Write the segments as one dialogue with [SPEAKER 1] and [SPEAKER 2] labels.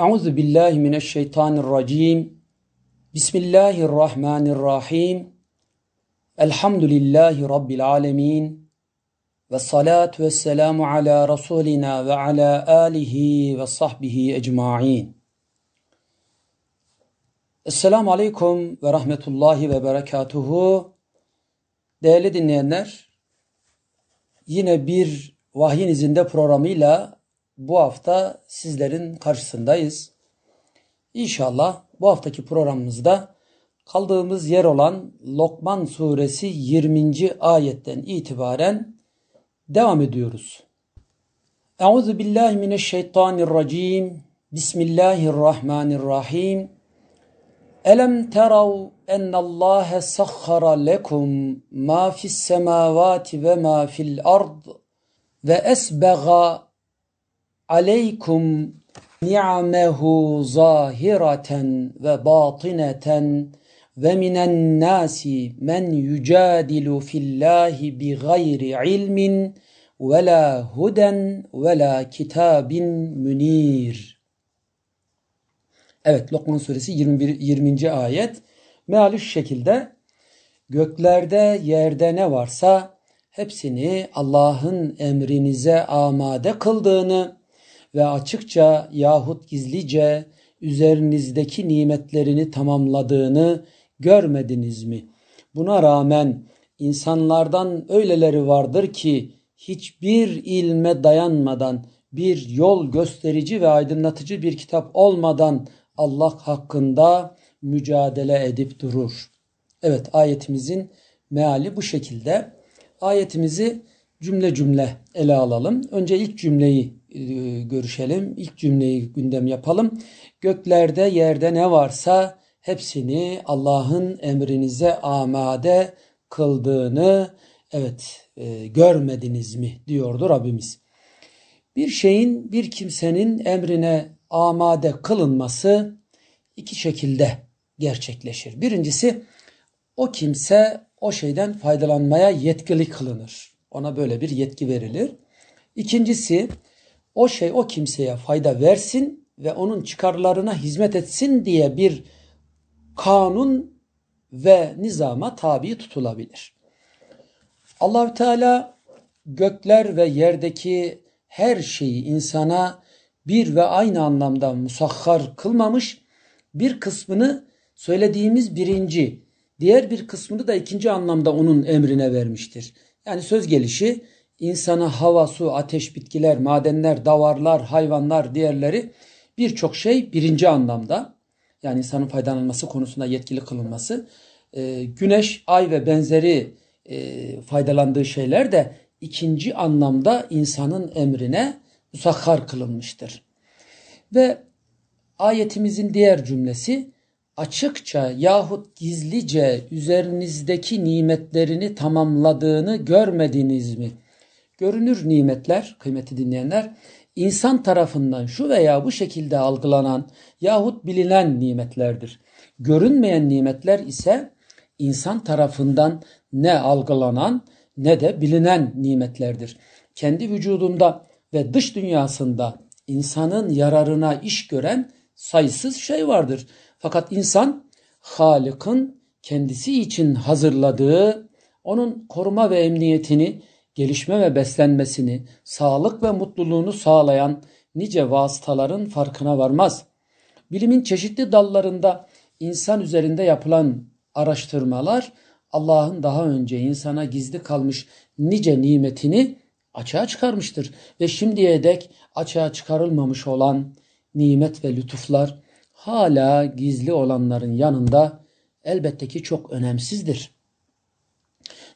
[SPEAKER 1] Euzu billahi mineşşeytanirracim. Bismillahirrahmanirrahim. Elhamdülillahi rabbil alamin. Ve salatu vesselamu ala rasulina ve ala alihi ve sahbihi ecmaîn. Esselamu aleyküm ve rahmetullahi ve berekatuhu. Değerli dinleyenler, yine bir Vahyin izinde programıyla bu hafta sizlerin karşısındayız. İnşallah bu haftaki programımızda kaldığımız yer olan Lokman suresi 20. ayetten itibaren devam ediyoruz. Euzu billahi mineşşeytanirracim. Bismillahirrahmanirrahim. Elem terav ennallâhe sahhara lekum ma fis semavati ve ma fil ard ve esbaga aleykum ni'amehu zahireten ve batineten ve minen nasi men yucadilu fillahi bi gayri ilmin ve la huden ve la kitabin münir. Evet Lokman suresi 21, 20. ayet. Meali şu şekilde göklerde yerde ne varsa hepsini Allah'ın emrinize amade kıldığını ve açıkça yahut gizlice üzerinizdeki nimetlerini tamamladığını görmediniz mi? Buna rağmen insanlardan öyleleri vardır ki hiçbir ilme dayanmadan bir yol gösterici ve aydınlatıcı bir kitap olmadan Allah hakkında mücadele edip durur. Evet ayetimizin meali bu şekilde. Ayetimizi cümle cümle ele alalım. Önce ilk cümleyi e, görüşelim. İlk cümleyi gündem yapalım. Göklerde yerde ne varsa hepsini Allah'ın emrinize amade kıldığını evet e, görmediniz mi diyordu Rabbimiz. Bir şeyin bir kimsenin emrine amade kılınması iki şekilde gerçekleşir. Birincisi o kimse o şeyden faydalanmaya yetkili kılınır. Ona böyle bir yetki verilir. İkincisi o şey o kimseye fayda versin ve onun çıkarlarına hizmet etsin diye bir kanun ve nizama tabi tutulabilir. Allahü Teala gökler ve yerdeki her şeyi insana bir ve aynı anlamda musahhar kılmamış, bir kısmını söylediğimiz birinci, diğer bir kısmını da ikinci anlamda onun emrine vermiştir. Yani söz gelişi insana hava, su, ateş, bitkiler, madenler, davarlar, hayvanlar, diğerleri birçok şey birinci anlamda yani insanın faydalanması konusunda yetkili kılınması. E, güneş, ay ve benzeri e, faydalandığı şeyler de ikinci anlamda insanın emrine musakhar kılınmıştır. Ve ayetimizin diğer cümlesi açıkça yahut gizlice üzerinizdeki nimetlerini tamamladığını görmediniz mi? görünür nimetler kıymeti dinleyenler insan tarafından şu veya bu şekilde algılanan yahut bilinen nimetlerdir. Görünmeyen nimetler ise insan tarafından ne algılanan ne de bilinen nimetlerdir. Kendi vücudunda ve dış dünyasında insanın yararına iş gören sayısız şey vardır. Fakat insan Halık'ın kendisi için hazırladığı, onun koruma ve emniyetini gelişme ve beslenmesini, sağlık ve mutluluğunu sağlayan nice vasıtaların farkına varmaz. Bilimin çeşitli dallarında insan üzerinde yapılan araştırmalar Allah'ın daha önce insana gizli kalmış nice nimetini açığa çıkarmıştır ve şimdiye dek açığa çıkarılmamış olan nimet ve lütuflar hala gizli olanların yanında elbette ki çok önemsizdir.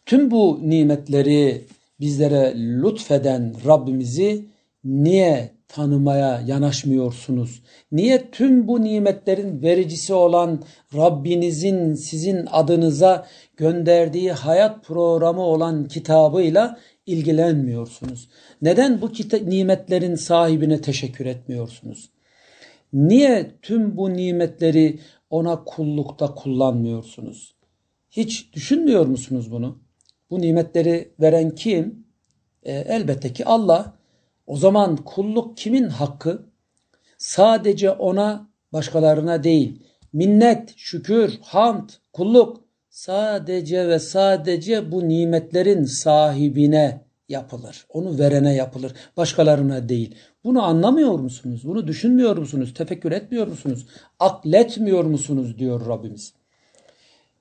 [SPEAKER 1] Tüm bu nimetleri bizlere lütfeden Rabbimizi niye tanımaya yanaşmıyorsunuz? Niye tüm bu nimetlerin vericisi olan Rabbinizin sizin adınıza gönderdiği hayat programı olan kitabıyla ilgilenmiyorsunuz? Neden bu nimetlerin sahibine teşekkür etmiyorsunuz? Niye tüm bu nimetleri ona kullukta kullanmıyorsunuz? Hiç düşünmüyor musunuz bunu? Bu nimetleri veren kim? E, elbette ki Allah. O zaman kulluk kimin hakkı? Sadece ona, başkalarına değil. Minnet, şükür, hamd, kulluk sadece ve sadece bu nimetlerin sahibine yapılır. Onu verene yapılır. Başkalarına değil. Bunu anlamıyor musunuz? Bunu düşünmüyor musunuz? Tefekkür etmiyor musunuz? Akletmiyor musunuz diyor Rabbimiz.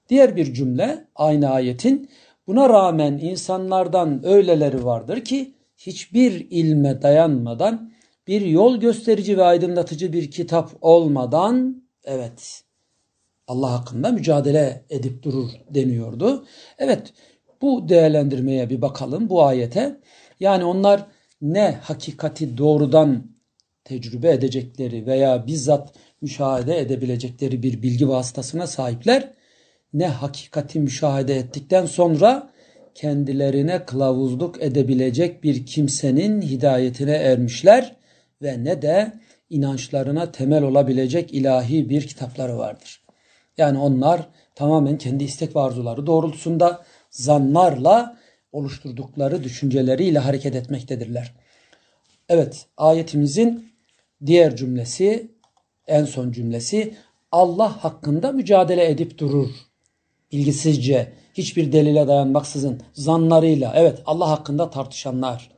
[SPEAKER 1] Diğer bir cümle aynı ayetin Buna rağmen insanlardan öyleleri vardır ki hiçbir ilme dayanmadan bir yol gösterici ve aydınlatıcı bir kitap olmadan evet Allah hakkında mücadele edip durur deniyordu. Evet bu değerlendirmeye bir bakalım bu ayete. Yani onlar ne hakikati doğrudan tecrübe edecekleri veya bizzat müşahede edebilecekleri bir bilgi vasıtasına sahipler ne hakikati müşahede ettikten sonra kendilerine kılavuzluk edebilecek bir kimsenin hidayetine ermişler ve ne de inançlarına temel olabilecek ilahi bir kitapları vardır. Yani onlar tamamen kendi istek ve arzuları doğrultusunda zanlarla oluşturdukları düşünceleriyle hareket etmektedirler. Evet ayetimizin diğer cümlesi en son cümlesi Allah hakkında mücadele edip durur ilgisizce, hiçbir delile dayanmaksızın, zanlarıyla, evet Allah hakkında tartışanlar.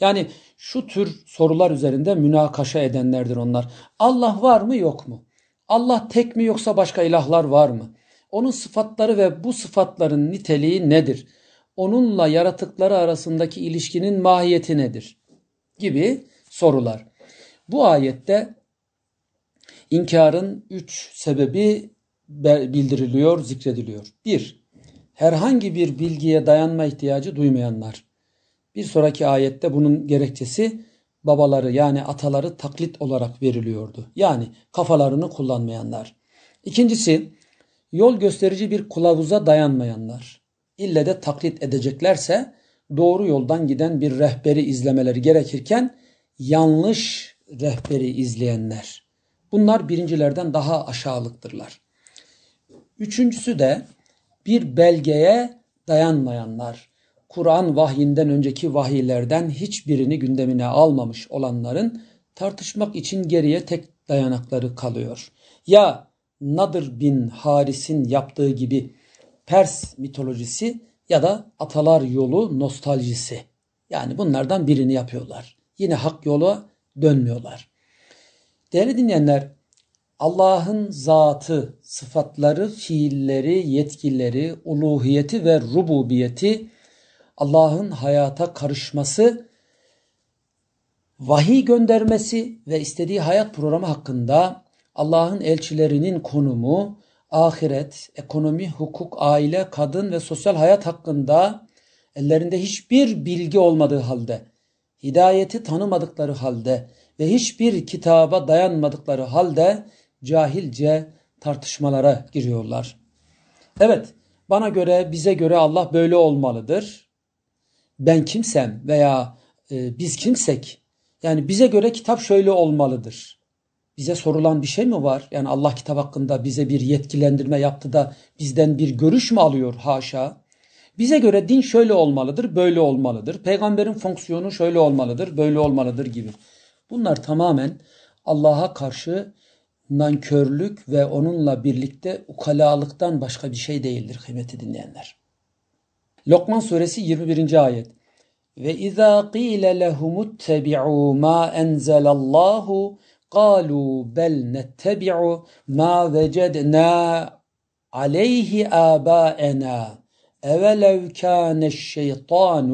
[SPEAKER 1] Yani şu tür sorular üzerinde münakaşa edenlerdir onlar. Allah var mı yok mu? Allah tek mi yoksa başka ilahlar var mı? Onun sıfatları ve bu sıfatların niteliği nedir? Onunla yaratıkları arasındaki ilişkinin mahiyeti nedir? Gibi sorular. Bu ayette inkarın üç sebebi bildiriliyor, zikrediliyor. bir Herhangi bir bilgiye dayanma ihtiyacı duymayanlar. Bir sonraki ayette bunun gerekçesi babaları yani ataları taklit olarak veriliyordu. Yani kafalarını kullanmayanlar. İkincisi yol gösterici bir kılavuza dayanmayanlar. İlle de taklit edeceklerse doğru yoldan giden bir rehberi izlemeleri gerekirken yanlış rehberi izleyenler. Bunlar birincilerden daha aşağılıktırlar. Üçüncüsü de bir belgeye dayanmayanlar. Kur'an vahyinden önceki vahiylerden hiçbirini gündemine almamış olanların tartışmak için geriye tek dayanakları kalıyor. Ya Nadir bin Haris'in yaptığı gibi Pers mitolojisi ya da atalar yolu nostaljisi. Yani bunlardan birini yapıyorlar. Yine hak yola dönmüyorlar. Değerli dinleyenler, Allah'ın zatı, sıfatları, fiilleri, yetkileri, uluhiyeti ve rububiyeti, Allah'ın hayata karışması, vahiy göndermesi ve istediği hayat programı hakkında Allah'ın elçilerinin konumu, ahiret, ekonomi, hukuk, aile, kadın ve sosyal hayat hakkında ellerinde hiçbir bilgi olmadığı halde, hidayeti tanımadıkları halde ve hiçbir kitaba dayanmadıkları halde cahilce tartışmalara giriyorlar. Evet, bana göre, bize göre Allah böyle olmalıdır. Ben kimsem veya e, biz kimsek, yani bize göre kitap şöyle olmalıdır. Bize sorulan bir şey mi var? Yani Allah kitap hakkında bize bir yetkilendirme yaptı da bizden bir görüş mü alıyor? Haşa. Bize göre din şöyle olmalıdır, böyle olmalıdır. Peygamberin fonksiyonu şöyle olmalıdır, böyle olmalıdır gibi. Bunlar tamamen Allah'a karşı nankörlük ve onunla birlikte ukalalıktan başka bir şey değildir kıymeti dinleyenler. Lokman suresi 21. ayet. Ve izâ qîle lehumuttebi'û mâ enzelallâhu قالوا بل نتبع ما وجدنا عليه آباءنا أولو كَانَ الشيطان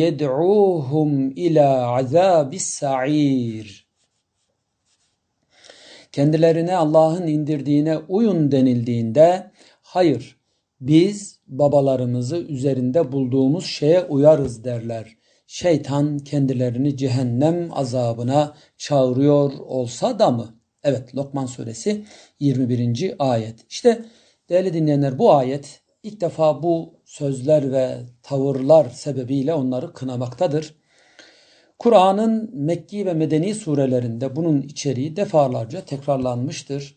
[SPEAKER 1] يدعوهم إلى عذاب السعير kendilerine Allah'ın indirdiğine uyun denildiğinde hayır biz babalarımızı üzerinde bulduğumuz şeye uyarız derler. Şeytan kendilerini cehennem azabına çağırıyor olsa da mı? Evet Lokman suresi 21. ayet. İşte değerli dinleyenler bu ayet ilk defa bu sözler ve tavırlar sebebiyle onları kınamaktadır. Kur'an'ın Mekki ve Medeni surelerinde bunun içeriği defalarca tekrarlanmıştır.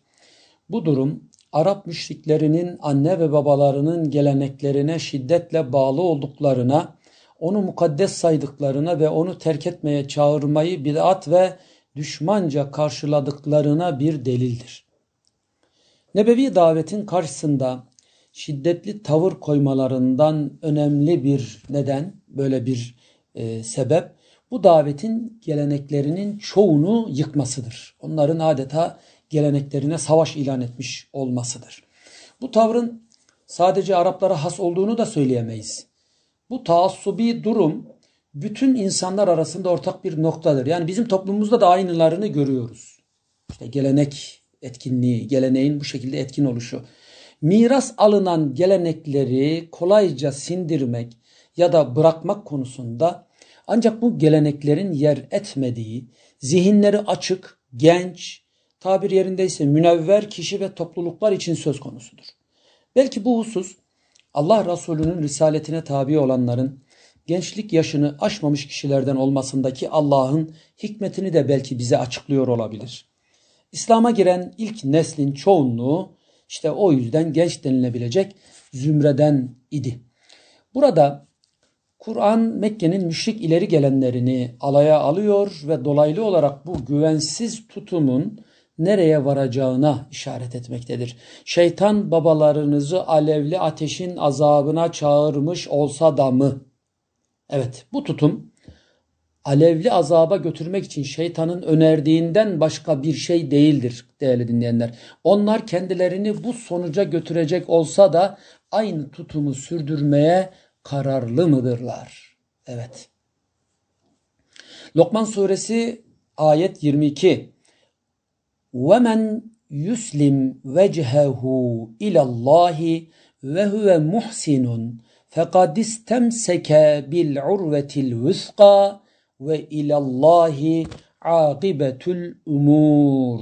[SPEAKER 1] Bu durum Arap müşriklerinin anne ve babalarının geleneklerine şiddetle bağlı olduklarına, onu mukaddes saydıklarına ve onu terk etmeye çağırmayı bid'at ve düşmanca karşıladıklarına bir delildir. Nebevi davetin karşısında şiddetli tavır koymalarından önemli bir neden, böyle bir e, sebep bu davetin geleneklerinin çoğunu yıkmasıdır. Onların adeta geleneklerine savaş ilan etmiş olmasıdır. Bu tavrın sadece Araplara has olduğunu da söyleyemeyiz. Bu taassubi durum bütün insanlar arasında ortak bir noktadır. Yani bizim toplumumuzda da aynılarını görüyoruz. İşte gelenek etkinliği, geleneğin bu şekilde etkin oluşu. Miras alınan gelenekleri kolayca sindirmek ya da bırakmak konusunda ancak bu geleneklerin yer etmediği, zihinleri açık, genç, tabir yerindeyse münevver kişi ve topluluklar için söz konusudur. Belki bu husus Allah Resulü'nün risaletine tabi olanların gençlik yaşını aşmamış kişilerden olmasındaki Allah'ın hikmetini de belki bize açıklıyor olabilir. İslam'a giren ilk neslin çoğunluğu işte o yüzden genç denilebilecek zümreden idi. Burada Kur'an Mekke'nin müşrik ileri gelenlerini alaya alıyor ve dolaylı olarak bu güvensiz tutumun nereye varacağına işaret etmektedir. Şeytan babalarınızı alevli ateşin azabına çağırmış olsa da mı? Evet bu tutum alevli azaba götürmek için şeytanın önerdiğinden başka bir şey değildir değerli dinleyenler. Onlar kendilerini bu sonuca götürecek olsa da aynı tutumu sürdürmeye kararlı mıdırlar? Evet. Lokman suresi ayet 22. وَمَنْ يُسْلِمْ وَجْهَهُ اِلَى اللّٰهِ وَهُوَ مُحْسِنٌ فَقَدْ اِسْتَمْسَكَ بِالْعُرْوَةِ الْوُثْقَى وَاِلَى اللّٰهِ عَاقِبَةُ umur.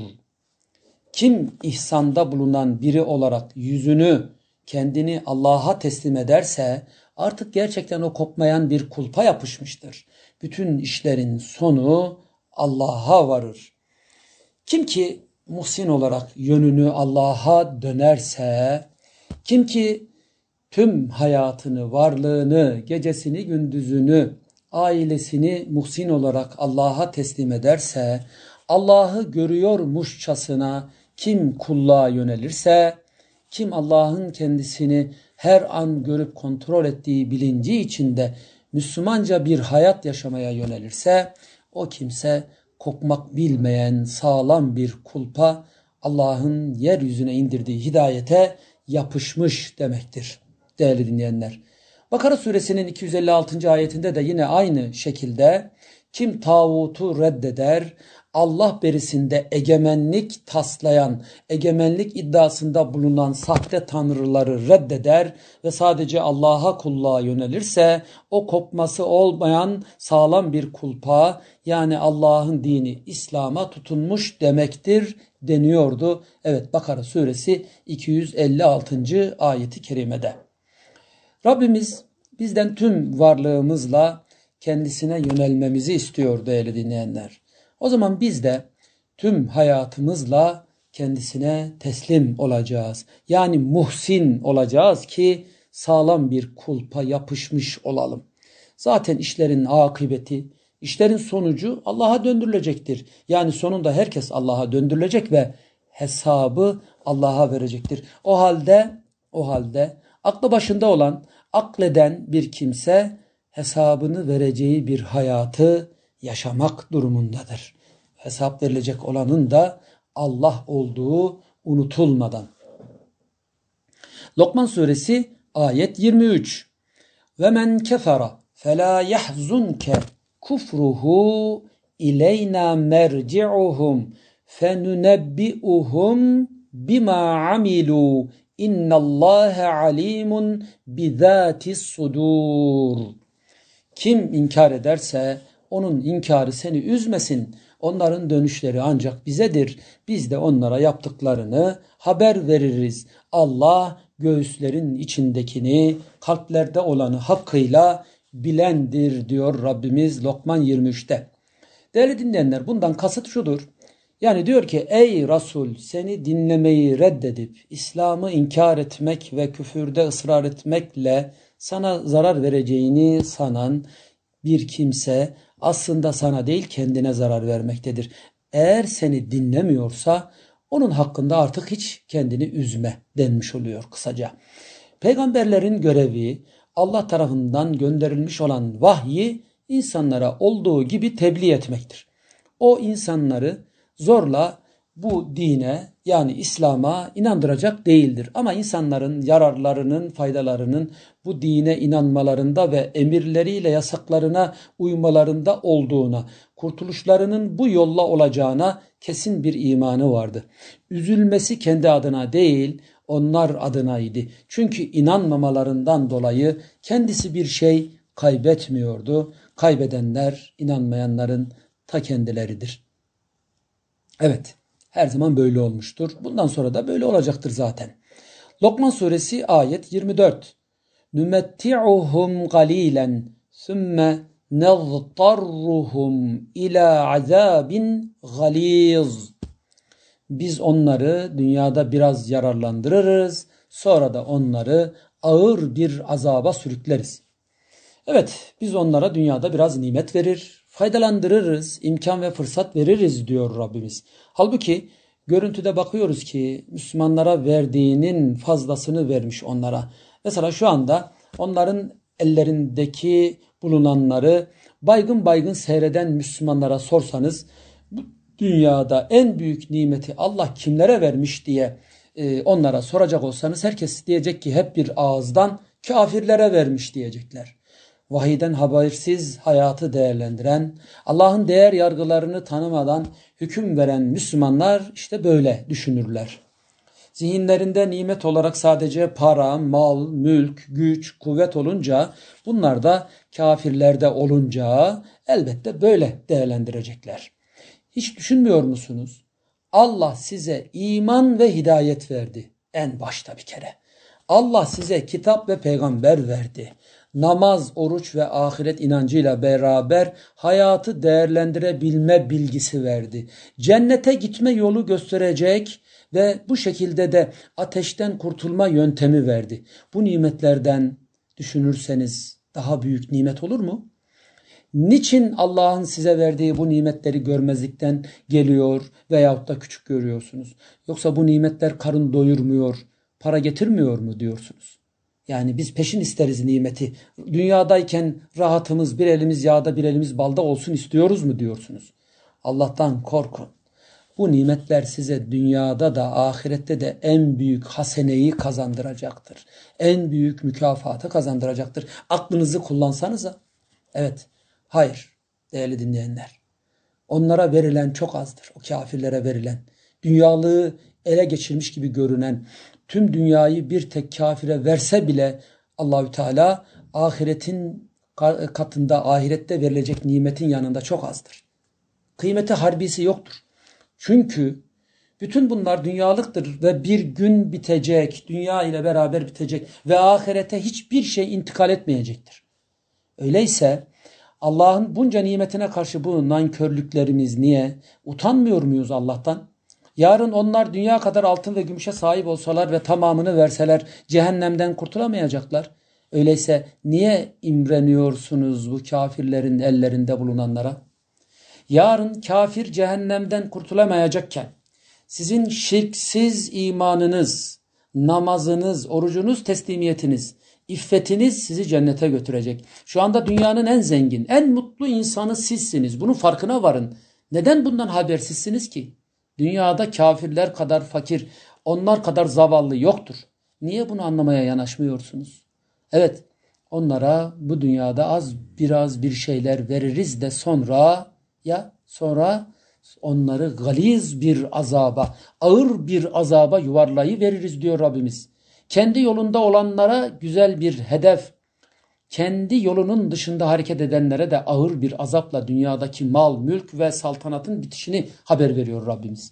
[SPEAKER 1] Kim ihsanda bulunan biri olarak yüzünü kendini Allah'a teslim ederse artık gerçekten o kopmayan bir kulpa yapışmıştır. Bütün işlerin sonu Allah'a varır. Kim ki muhsin olarak yönünü Allah'a dönerse, kim ki tüm hayatını, varlığını, gecesini, gündüzünü, ailesini muhsin olarak Allah'a teslim ederse, Allah'ı görüyormuşçasına kim kulluğa yönelirse, kim Allah'ın kendisini her an görüp kontrol ettiği bilinci içinde Müslümanca bir hayat yaşamaya yönelirse o kimse kokmak bilmeyen sağlam bir kulpa Allah'ın yeryüzüne indirdiği hidayete yapışmış demektir değerli dinleyenler. Bakara suresinin 256. ayetinde de yine aynı şekilde kim tağutu reddeder, Allah berisinde egemenlik taslayan, egemenlik iddiasında bulunan sahte tanrıları reddeder ve sadece Allah'a kulluğa yönelirse o kopması olmayan sağlam bir kulpa yani Allah'ın dini İslam'a tutunmuş demektir deniyordu. Evet Bakara suresi 256. ayeti kerimede. Rabbimiz bizden tüm varlığımızla kendisine yönelmemizi istiyor değerli dinleyenler. O zaman biz de tüm hayatımızla kendisine teslim olacağız. Yani muhsin olacağız ki sağlam bir kulpa yapışmış olalım. Zaten işlerin akıbeti, işlerin sonucu Allah'a döndürülecektir. Yani sonunda herkes Allah'a döndürülecek ve hesabı Allah'a verecektir. O halde o halde aklı başında olan, akleden bir kimse hesabını vereceği bir hayatı yaşamak durumundadır. Hesap verilecek olanın da Allah olduğu unutulmadan. Lokman suresi ayet 23. Ve men kefara fela yahzunke kufruhu ileyna merci'uhum fenunebbi'uhum bima amilu innallâhe alimun bidâtis sudur. Kim inkar ederse onun inkarı seni üzmesin. Onların dönüşleri ancak bizedir. Biz de onlara yaptıklarını haber veririz. Allah göğüslerin içindekini, kalplerde olanı hakkıyla bilendir diyor Rabbimiz Lokman 23'te. Değerli dinleyenler bundan kasıt şudur. Yani diyor ki ey Resul seni dinlemeyi reddedip İslam'ı inkar etmek ve küfürde ısrar etmekle sana zarar vereceğini sanan bir kimse aslında sana değil kendine zarar vermektedir. Eğer seni dinlemiyorsa onun hakkında artık hiç kendini üzme denmiş oluyor kısaca. Peygamberlerin görevi Allah tarafından gönderilmiş olan vahyi insanlara olduğu gibi tebliğ etmektir. O insanları zorla bu dine yani İslam'a inandıracak değildir. Ama insanların yararlarının, faydalarının bu dine inanmalarında ve emirleriyle yasaklarına uymalarında olduğuna, kurtuluşlarının bu yolla olacağına kesin bir imanı vardı. Üzülmesi kendi adına değil, onlar adına Çünkü inanmamalarından dolayı kendisi bir şey kaybetmiyordu. Kaybedenler inanmayanların ta kendileridir. Evet her zaman böyle olmuştur. Bundan sonra da böyle olacaktır zaten. Lokman suresi ayet 24. Nümetti'uhum galilen sümme neztarruhum ila azabin galiz. Biz onları dünyada biraz yararlandırırız. Sonra da onları ağır bir azaba sürükleriz. Evet biz onlara dünyada biraz nimet verir faydalandırırız, imkan ve fırsat veririz diyor Rabbimiz. Halbuki görüntüde bakıyoruz ki Müslümanlara verdiğinin fazlasını vermiş onlara. Mesela şu anda onların ellerindeki bulunanları baygın baygın seyreden Müslümanlara sorsanız bu dünyada en büyük nimeti Allah kimlere vermiş diye e, onlara soracak olsanız herkes diyecek ki hep bir ağızdan kafirlere vermiş diyecekler vahiden habersiz hayatı değerlendiren, Allah'ın değer yargılarını tanımadan hüküm veren Müslümanlar işte böyle düşünürler. Zihinlerinde nimet olarak sadece para, mal, mülk, güç, kuvvet olunca bunlar da kafirlerde olunca elbette böyle değerlendirecekler. Hiç düşünmüyor musunuz? Allah size iman ve hidayet verdi en başta bir kere. Allah size kitap ve peygamber verdi namaz, oruç ve ahiret inancıyla beraber hayatı değerlendirebilme bilgisi verdi. Cennete gitme yolu gösterecek ve bu şekilde de ateşten kurtulma yöntemi verdi. Bu nimetlerden düşünürseniz daha büyük nimet olur mu? Niçin Allah'ın size verdiği bu nimetleri görmezlikten geliyor veyahut da küçük görüyorsunuz? Yoksa bu nimetler karın doyurmuyor, para getirmiyor mu diyorsunuz? Yani biz peşin isteriz nimeti. Dünyadayken rahatımız bir elimiz yağda bir elimiz balda olsun istiyoruz mu diyorsunuz? Allah'tan korkun. Bu nimetler size dünyada da ahirette de en büyük haseneyi kazandıracaktır. En büyük mükafatı kazandıracaktır. Aklınızı kullansanıza. Evet, hayır değerli dinleyenler. Onlara verilen çok azdır. O kafirlere verilen. Dünyalığı ele geçirmiş gibi görünen, tüm dünyayı bir tek kafire verse bile Allahü Teala ahiretin katında ahirette verilecek nimetin yanında çok azdır. Kıymeti harbisi yoktur. Çünkü bütün bunlar dünyalıktır ve bir gün bitecek, dünya ile beraber bitecek ve ahirete hiçbir şey intikal etmeyecektir. Öyleyse Allah'ın bunca nimetine karşı bu nankörlüklerimiz niye? Utanmıyor muyuz Allah'tan? Yarın onlar dünya kadar altın ve gümüşe sahip olsalar ve tamamını verseler cehennemden kurtulamayacaklar. Öyleyse niye imreniyorsunuz bu kafirlerin ellerinde bulunanlara? Yarın kafir cehennemden kurtulamayacakken sizin şirksiz imanınız, namazınız, orucunuz, teslimiyetiniz, iffetiniz sizi cennete götürecek. Şu anda dünyanın en zengin, en mutlu insanı sizsiniz. Bunun farkına varın. Neden bundan habersizsiniz ki? Dünyada kafirler kadar fakir, onlar kadar zavallı yoktur. Niye bunu anlamaya yanaşmıyorsunuz? Evet, onlara bu dünyada az biraz bir şeyler veririz de sonra ya sonra onları galiz bir azaba, ağır bir azaba yuvarlayı veririz diyor Rabbimiz. Kendi yolunda olanlara güzel bir hedef, kendi yolunun dışında hareket edenlere de ağır bir azapla dünyadaki mal, mülk ve saltanatın bitişini haber veriyor Rabbimiz.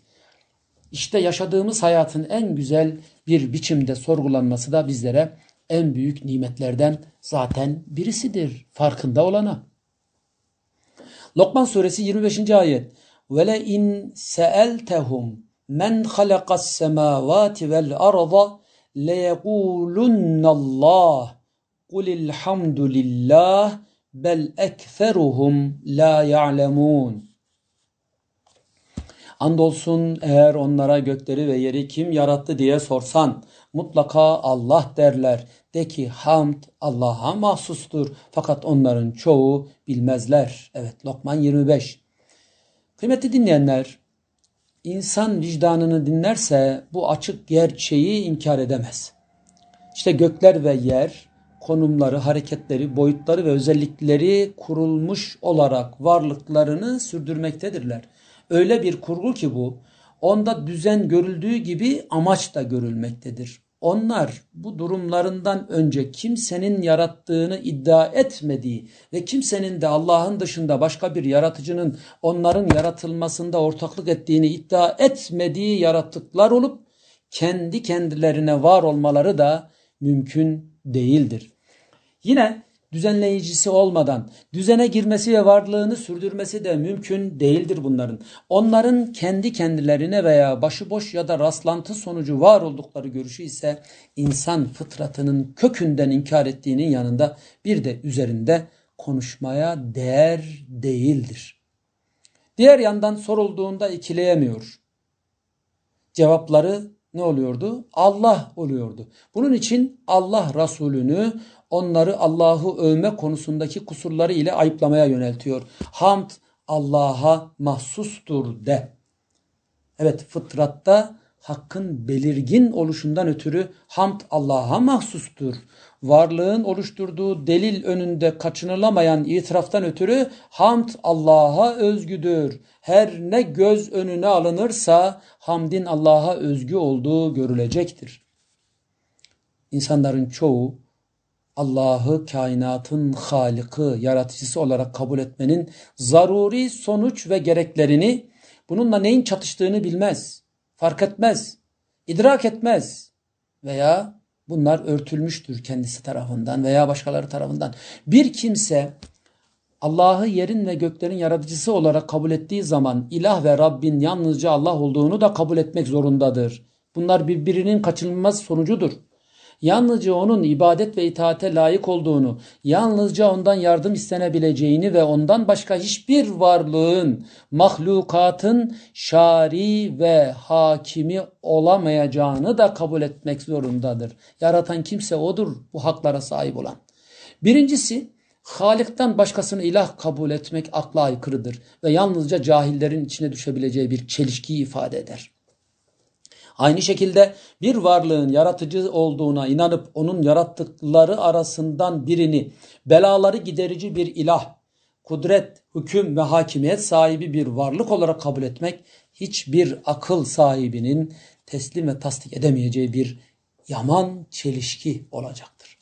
[SPEAKER 1] İşte yaşadığımız hayatın en güzel bir biçimde sorgulanması da bizlere en büyük nimetlerden zaten birisidir farkında olana. Lokman suresi 25. ayet. Ve le in seeltehum men halakas semavati vel arda le yekulunallah Kulil hamdülillah bel ekferuhum la ya'lemun. Andolsun eğer onlara gökleri ve yeri kim yarattı diye sorsan mutlaka Allah derler. De ki hamd Allah'a mahsustur fakat onların çoğu bilmezler. Evet Lokman 25. Kıymetli dinleyenler insan vicdanını dinlerse bu açık gerçeği inkar edemez. İşte gökler ve yer konumları, hareketleri, boyutları ve özellikleri kurulmuş olarak varlıklarını sürdürmektedirler. Öyle bir kurgu ki bu, onda düzen görüldüğü gibi amaç da görülmektedir. Onlar bu durumlarından önce kimsenin yarattığını iddia etmediği ve kimsenin de Allah'ın dışında başka bir yaratıcının onların yaratılmasında ortaklık ettiğini iddia etmediği yarattıklar olup kendi kendilerine var olmaları da mümkün değildir. Yine düzenleyicisi olmadan düzene girmesi ve varlığını sürdürmesi de mümkün değildir bunların. Onların kendi kendilerine veya başıboş ya da rastlantı sonucu var oldukları görüşü ise insan fıtratının kökünden inkar ettiğinin yanında bir de üzerinde konuşmaya değer değildir. Diğer yandan sorulduğunda ikileyemiyor. Cevapları ne oluyordu? Allah oluyordu. Bunun için Allah Resulü'nü onları Allah'ı övme konusundaki kusurları ile ayıplamaya yöneltiyor. Hamd Allah'a mahsustur de. Evet fıtratta hakkın belirgin oluşundan ötürü hamd Allah'a mahsustur. Varlığın oluşturduğu delil önünde kaçınılamayan itiraftan ötürü hamd Allah'a özgüdür. Her ne göz önüne alınırsa hamdin Allah'a özgü olduğu görülecektir. İnsanların çoğu Allah'ı kainatın halikı, yaratıcısı olarak kabul etmenin zaruri sonuç ve gereklerini bununla neyin çatıştığını bilmez, fark etmez, idrak etmez veya bunlar örtülmüştür kendisi tarafından veya başkaları tarafından. Bir kimse Allah'ı yerin ve göklerin yaratıcısı olarak kabul ettiği zaman ilah ve Rabbin yalnızca Allah olduğunu da kabul etmek zorundadır. Bunlar birbirinin kaçınılmaz sonucudur yalnızca onun ibadet ve itaate layık olduğunu, yalnızca ondan yardım istenebileceğini ve ondan başka hiçbir varlığın, mahlukatın şari ve hakimi olamayacağını da kabul etmek zorundadır. Yaratan kimse odur bu haklara sahip olan. Birincisi Halik'ten başkasını ilah kabul etmek akla aykırıdır ve yalnızca cahillerin içine düşebileceği bir çelişkiyi ifade eder. Aynı şekilde bir varlığın yaratıcı olduğuna inanıp onun yarattıkları arasından birini belaları giderici bir ilah, kudret, hüküm ve hakimiyet sahibi bir varlık olarak kabul etmek hiçbir akıl sahibinin teslim ve tasdik edemeyeceği bir yaman çelişki olacaktır.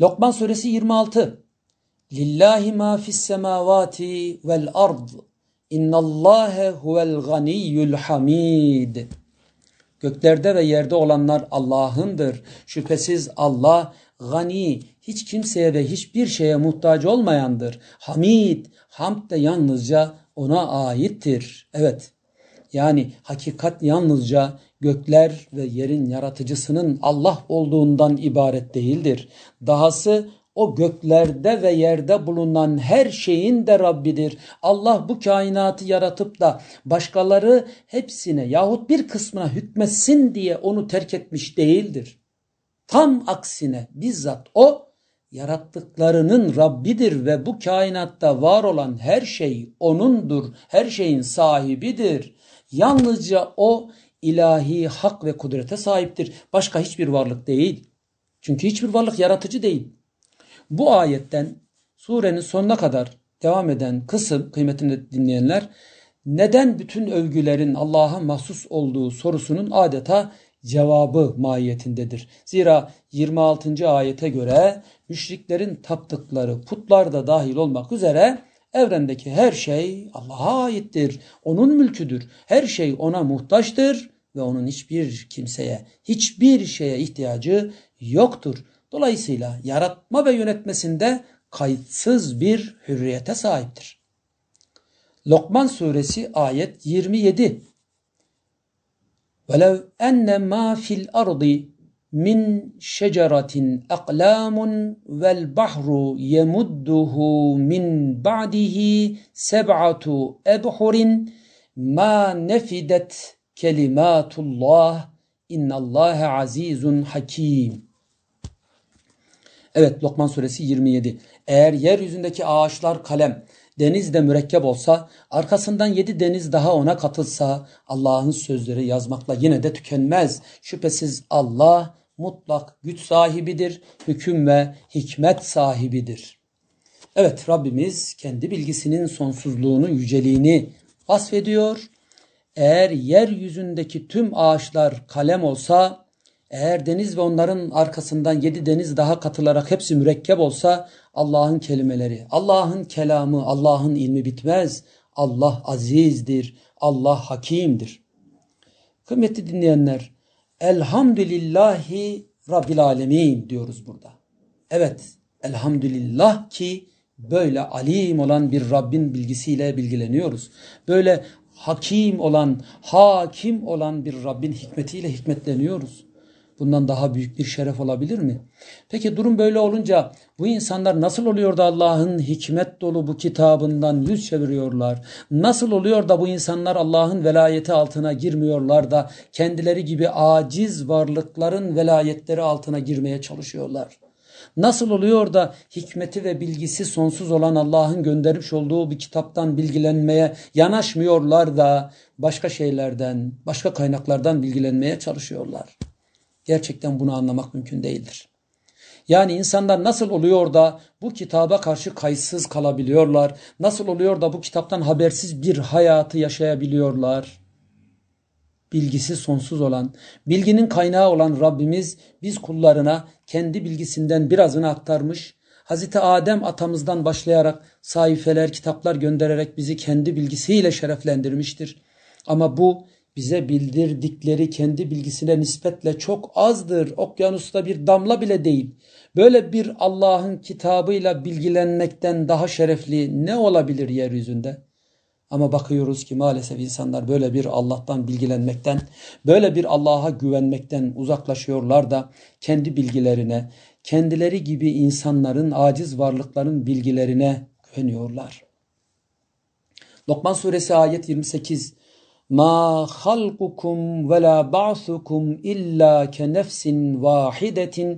[SPEAKER 1] Lokman suresi 26 Lillahi ma fis semavati vel ard. İnnallâhe huvel ganiyyul hamid. Göklerde ve yerde olanlar Allah'ındır. Şüphesiz Allah gani, hiç kimseye ve hiçbir şeye muhtaç olmayandır. Hamid, hamd de yalnızca ona aittir. Evet, yani hakikat yalnızca gökler ve yerin yaratıcısının Allah olduğundan ibaret değildir. Dahası o göklerde ve yerde bulunan her şeyin de Rabbidir. Allah bu kainatı yaratıp da başkaları hepsine yahut bir kısmına hükmetsin diye onu terk etmiş değildir. Tam aksine bizzat o yarattıklarının Rabbidir ve bu kainatta var olan her şey O'nundur, her şeyin sahibidir. Yalnızca O ilahi hak ve kudrete sahiptir. Başka hiçbir varlık değil. Çünkü hiçbir varlık yaratıcı değil. Bu ayetten surenin sonuna kadar devam eden kısım kıymetini dinleyenler neden bütün övgülerin Allah'a mahsus olduğu sorusunun adeta cevabı mahiyetindedir. Zira 26. ayete göre müşriklerin taptıkları putlar da dahil olmak üzere evrendeki her şey Allah'a aittir. Onun mülküdür. Her şey ona muhtaçtır ve onun hiçbir kimseye, hiçbir şeye ihtiyacı yoktur. Dolayısıyla yaratma ve yönetmesinde kayıtsız bir hürriyete sahiptir. Lokman suresi ayet 27 وَلَوْ اَنَّ مَا فِي الْأَرْضِ مِنْ شَجَرَةٍ اَقْلَامٌ وَالْبَحْرُ يَمُدُّهُ مِنْ بَعْدِهِ سَبْعَةُ اَبْحُرٍ مَا نَفِدَتْ كَلِمَاتُ اللّٰهِ اِنَّ اللّٰهَ عَز۪يزٌ حَك۪يمٌ Evet Lokman suresi 27. Eğer yeryüzündeki ağaçlar kalem, deniz de mürekkep olsa, arkasından yedi deniz daha ona katılsa, Allah'ın sözleri yazmakla yine de tükenmez. Şüphesiz Allah mutlak güç sahibidir, hüküm ve hikmet sahibidir. Evet Rabbimiz kendi bilgisinin sonsuzluğunu, yüceliğini vasfediyor. Eğer yeryüzündeki tüm ağaçlar kalem olsa, eğer deniz ve onların arkasından yedi deniz daha katılarak hepsi mürekkep olsa Allah'ın kelimeleri, Allah'ın kelamı, Allah'ın ilmi bitmez. Allah azizdir, Allah hakimdir. Kıymetli dinleyenler, elhamdülillahi Rabbil Alemin diyoruz burada. Evet, elhamdülillah ki böyle alim olan bir Rabbin bilgisiyle bilgileniyoruz. Böyle hakim olan, hakim olan bir Rabbin hikmetiyle hikmetleniyoruz. Bundan daha büyük bir şeref olabilir mi? Peki durum böyle olunca bu insanlar nasıl oluyor da Allah'ın hikmet dolu bu kitabından yüz çeviriyorlar? Nasıl oluyor da bu insanlar Allah'ın velayeti altına girmiyorlar da kendileri gibi aciz varlıkların velayetleri altına girmeye çalışıyorlar? Nasıl oluyor da hikmeti ve bilgisi sonsuz olan Allah'ın göndermiş olduğu bir kitaptan bilgilenmeye yanaşmıyorlar da başka şeylerden, başka kaynaklardan bilgilenmeye çalışıyorlar? Gerçekten bunu anlamak mümkün değildir. Yani insanlar nasıl oluyor da bu kitaba karşı kayıtsız kalabiliyorlar? Nasıl oluyor da bu kitaptan habersiz bir hayatı yaşayabiliyorlar? Bilgisi sonsuz olan, bilginin kaynağı olan Rabbimiz biz kullarına kendi bilgisinden birazını aktarmış, Hazreti Adem atamızdan başlayarak sayfeler, kitaplar göndererek bizi kendi bilgisiyle şereflendirmiştir. Ama bu bize bildirdikleri kendi bilgisine nispetle çok azdır. Okyanusta bir damla bile değil. Böyle bir Allah'ın kitabıyla bilgilenmekten daha şerefli ne olabilir yeryüzünde? Ama bakıyoruz ki maalesef insanlar böyle bir Allah'tan bilgilenmekten, böyle bir Allah'a güvenmekten uzaklaşıyorlar da kendi bilgilerine, kendileri gibi insanların, aciz varlıkların bilgilerine güveniyorlar. Lokman suresi ayet 28 ma halqukum ve la ba'sukum illa ke nefsin vahidetin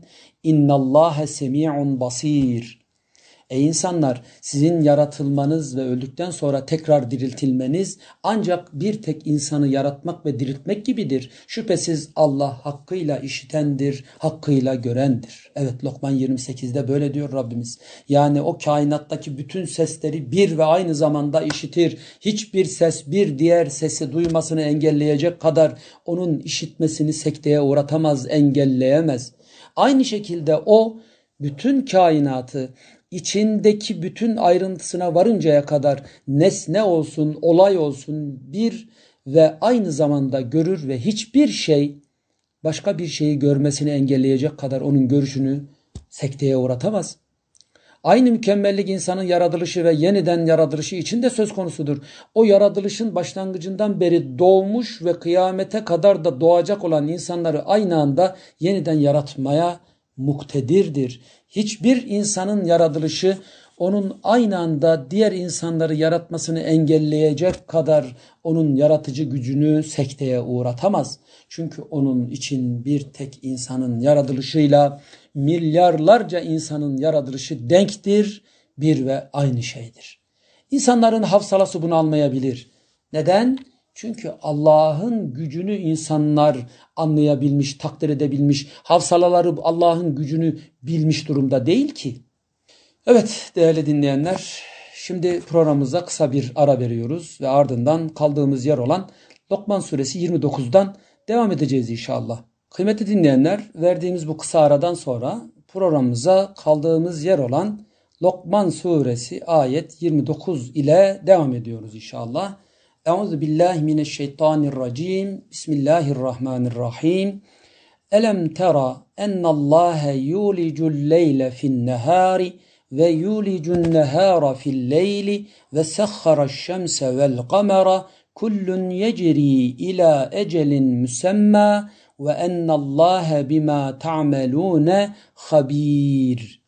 [SPEAKER 1] innallaha semi'un basir.'' Ey insanlar sizin yaratılmanız ve öldükten sonra tekrar diriltilmeniz ancak bir tek insanı yaratmak ve diriltmek gibidir. Şüphesiz Allah hakkıyla işitendir, hakkıyla görendir. Evet Lokman 28'de böyle diyor Rabbimiz. Yani o kainattaki bütün sesleri bir ve aynı zamanda işitir. Hiçbir ses bir diğer sesi duymasını engelleyecek kadar onun işitmesini sekteye uğratamaz, engelleyemez. Aynı şekilde o bütün kainatı içindeki bütün ayrıntısına varıncaya kadar nesne olsun, olay olsun bir ve aynı zamanda görür ve hiçbir şey başka bir şeyi görmesini engelleyecek kadar onun görüşünü sekteye uğratamaz. Aynı mükemmellik insanın yaratılışı ve yeniden yaratılışı için de söz konusudur. O yaratılışın başlangıcından beri doğmuş ve kıyamete kadar da doğacak olan insanları aynı anda yeniden yaratmaya muktedirdir hiçbir insanın yaratılışı onun aynı anda diğer insanları yaratmasını engelleyecek kadar onun yaratıcı gücünü sekteye uğratamaz. Çünkü onun için bir tek insanın yaratılışıyla milyarlarca insanın yaratılışı denktir, bir ve aynı şeydir. İnsanların hafsalası bunu almayabilir. Neden? Çünkü Allah'ın gücünü insanlar anlayabilmiş, takdir edebilmiş, hafsalaları Allah'ın gücünü bilmiş durumda değil ki. Evet değerli dinleyenler, şimdi programımıza kısa bir ara veriyoruz ve ardından kaldığımız yer olan Lokman suresi 29'dan devam edeceğiz inşallah. Kıymetli dinleyenler, verdiğimiz bu kısa aradan sonra programımıza kaldığımız yer olan Lokman suresi ayet 29 ile devam ediyoruz inşallah. Euzu billahi mineşşeytanirracim. Bismillahirrahmanirrahim. Elem tera ennallaha yulicul leyle fin nehari ve yulicun nehara fil leyli ve sahhara şemse vel kamera kullun yecri ila ecelin müsemma ve ennallaha bima ta'melune habir.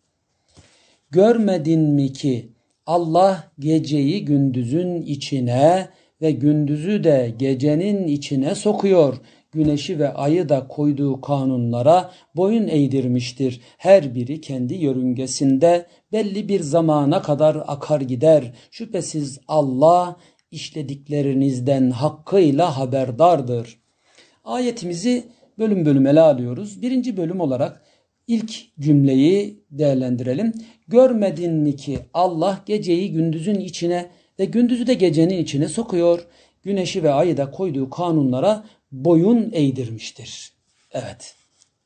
[SPEAKER 1] Görmedin mi ki Allah geceyi gündüzün içine ve gündüzü de gecenin içine sokuyor. Güneşi ve ayı da koyduğu kanunlara boyun eğdirmiştir. Her biri kendi yörüngesinde belli bir zamana kadar akar gider. Şüphesiz Allah işlediklerinizden hakkıyla haberdardır. Ayetimizi bölüm bölüm ele alıyoruz. Birinci bölüm olarak ilk cümleyi değerlendirelim. Görmedin mi ki Allah geceyi gündüzün içine ve gündüzü de gecenin içine sokuyor. Güneşi ve ayı da koyduğu kanunlara boyun eğdirmiştir. Evet.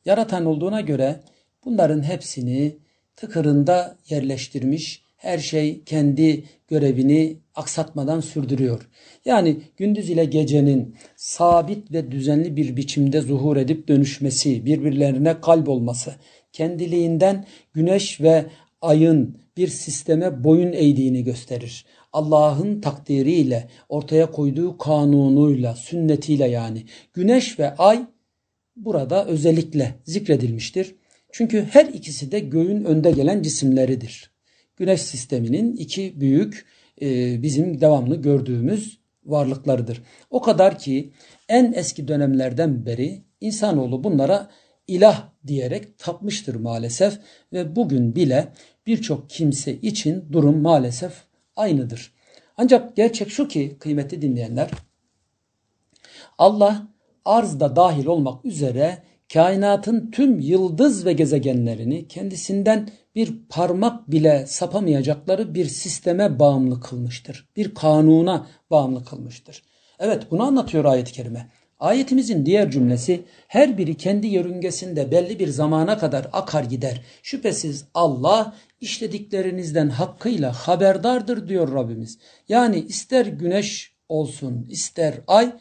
[SPEAKER 1] Yaratan olduğuna göre bunların hepsini tıkırında yerleştirmiş. Her şey kendi görevini aksatmadan sürdürüyor. Yani gündüz ile gecenin sabit ve düzenli bir biçimde zuhur edip dönüşmesi, birbirlerine kalp olması, kendiliğinden güneş ve ayın bir sisteme boyun eğdiğini gösterir. Allah'ın takdiriyle, ortaya koyduğu kanunuyla, sünnetiyle yani. Güneş ve ay burada özellikle zikredilmiştir. Çünkü her ikisi de göğün önde gelen cisimleridir. Güneş sisteminin iki büyük e, bizim devamlı gördüğümüz varlıklarıdır. O kadar ki en eski dönemlerden beri insanoğlu bunlara ilah diyerek tapmıştır maalesef ve bugün bile birçok kimse için durum maalesef aynıdır. Ancak gerçek şu ki kıymetli dinleyenler Allah arzda dahil olmak üzere kainatın tüm yıldız ve gezegenlerini kendisinden bir parmak bile sapamayacakları bir sisteme bağımlı kılmıştır. Bir kanuna bağımlı kılmıştır. Evet bunu anlatıyor ayet-i kerime. Ayetimizin diğer cümlesi her biri kendi yörüngesinde belli bir zamana kadar akar gider. Şüphesiz Allah işlediklerinizden hakkıyla haberdardır diyor Rabbimiz. Yani ister güneş olsun ister ay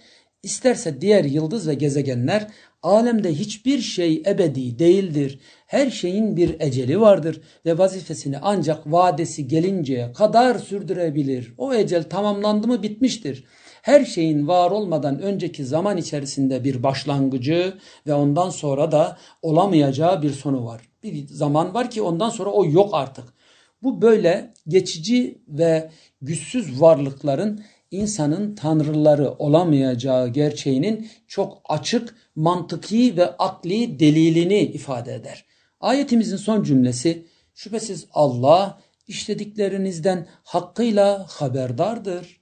[SPEAKER 1] isterse diğer yıldız ve gezegenler alemde hiçbir şey ebedi değildir. Her şeyin bir eceli vardır ve vazifesini ancak vadesi gelinceye kadar sürdürebilir. O ecel tamamlandı mı bitmiştir.'' her şeyin var olmadan önceki zaman içerisinde bir başlangıcı ve ondan sonra da olamayacağı bir sonu var. Bir zaman var ki ondan sonra o yok artık. Bu böyle geçici ve güçsüz varlıkların insanın tanrıları olamayacağı gerçeğinin çok açık, mantıki ve akli delilini ifade eder. Ayetimizin son cümlesi şüphesiz Allah işlediklerinizden hakkıyla haberdardır.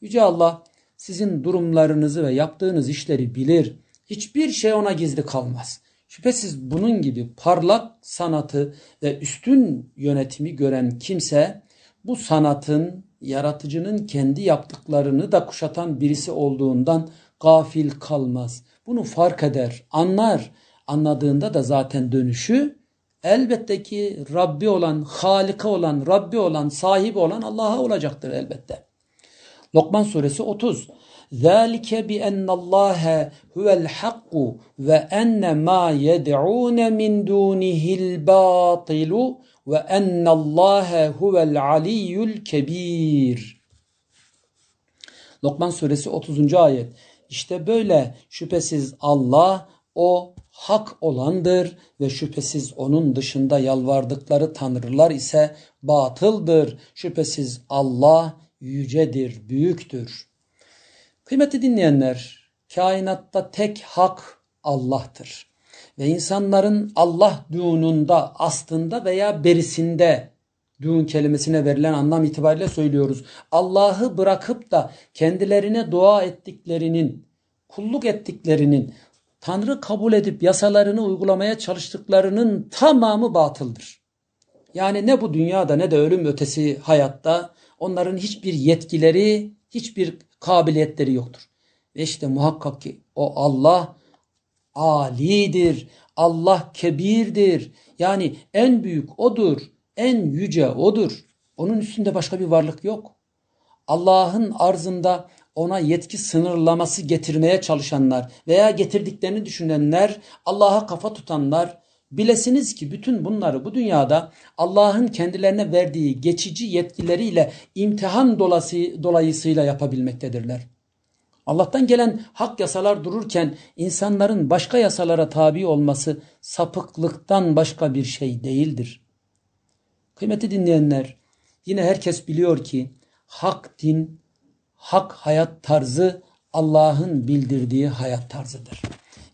[SPEAKER 1] Yüce Allah sizin durumlarınızı ve yaptığınız işleri bilir. Hiçbir şey ona gizli kalmaz. Şüphesiz bunun gibi parlak sanatı ve üstün yönetimi gören kimse bu sanatın yaratıcının kendi yaptıklarını da kuşatan birisi olduğundan gafil kalmaz. Bunu fark eder, anlar. Anladığında da zaten dönüşü elbette ki Rabbi olan, Halika olan, Rabbi olan, sahibi olan Allah'a olacaktır elbette. Lokman suresi 30. Zalike bi ennallâhe huvel hakku ve enne ma yed'ûne min dûnihil batilu ve ennallâhe huvel aliyyül kebir. Lokman suresi 30. ayet. İşte böyle şüphesiz Allah o hak olandır ve şüphesiz onun dışında yalvardıkları tanrılar ise batıldır. Şüphesiz Allah yücedir, büyüktür. Kıymetli dinleyenler, kainatta tek hak Allah'tır. Ve insanların Allah düğününde aslında veya berisinde düğün kelimesine verilen anlam itibariyle söylüyoruz. Allah'ı bırakıp da kendilerine dua ettiklerinin, kulluk ettiklerinin, Tanrı kabul edip yasalarını uygulamaya çalıştıklarının tamamı batıldır. Yani ne bu dünyada ne de ölüm ötesi hayatta Onların hiçbir yetkileri, hiçbir kabiliyetleri yoktur. Ve işte muhakkak ki o Allah alidir. Allah kebirdir. Yani en büyük odur, en yüce odur. Onun üstünde başka bir varlık yok. Allah'ın arzında ona yetki sınırlaması getirmeye çalışanlar veya getirdiklerini düşünenler, Allah'a kafa tutanlar, Bilesiniz ki bütün bunları bu dünyada Allah'ın kendilerine verdiği geçici yetkileriyle imtihan dolası, dolayısıyla yapabilmektedirler. Allah'tan gelen hak yasalar dururken insanların başka yasalara tabi olması sapıklıktan başka bir şey değildir. Kıymeti dinleyenler, yine herkes biliyor ki hak din, hak hayat tarzı Allah'ın bildirdiği hayat tarzıdır.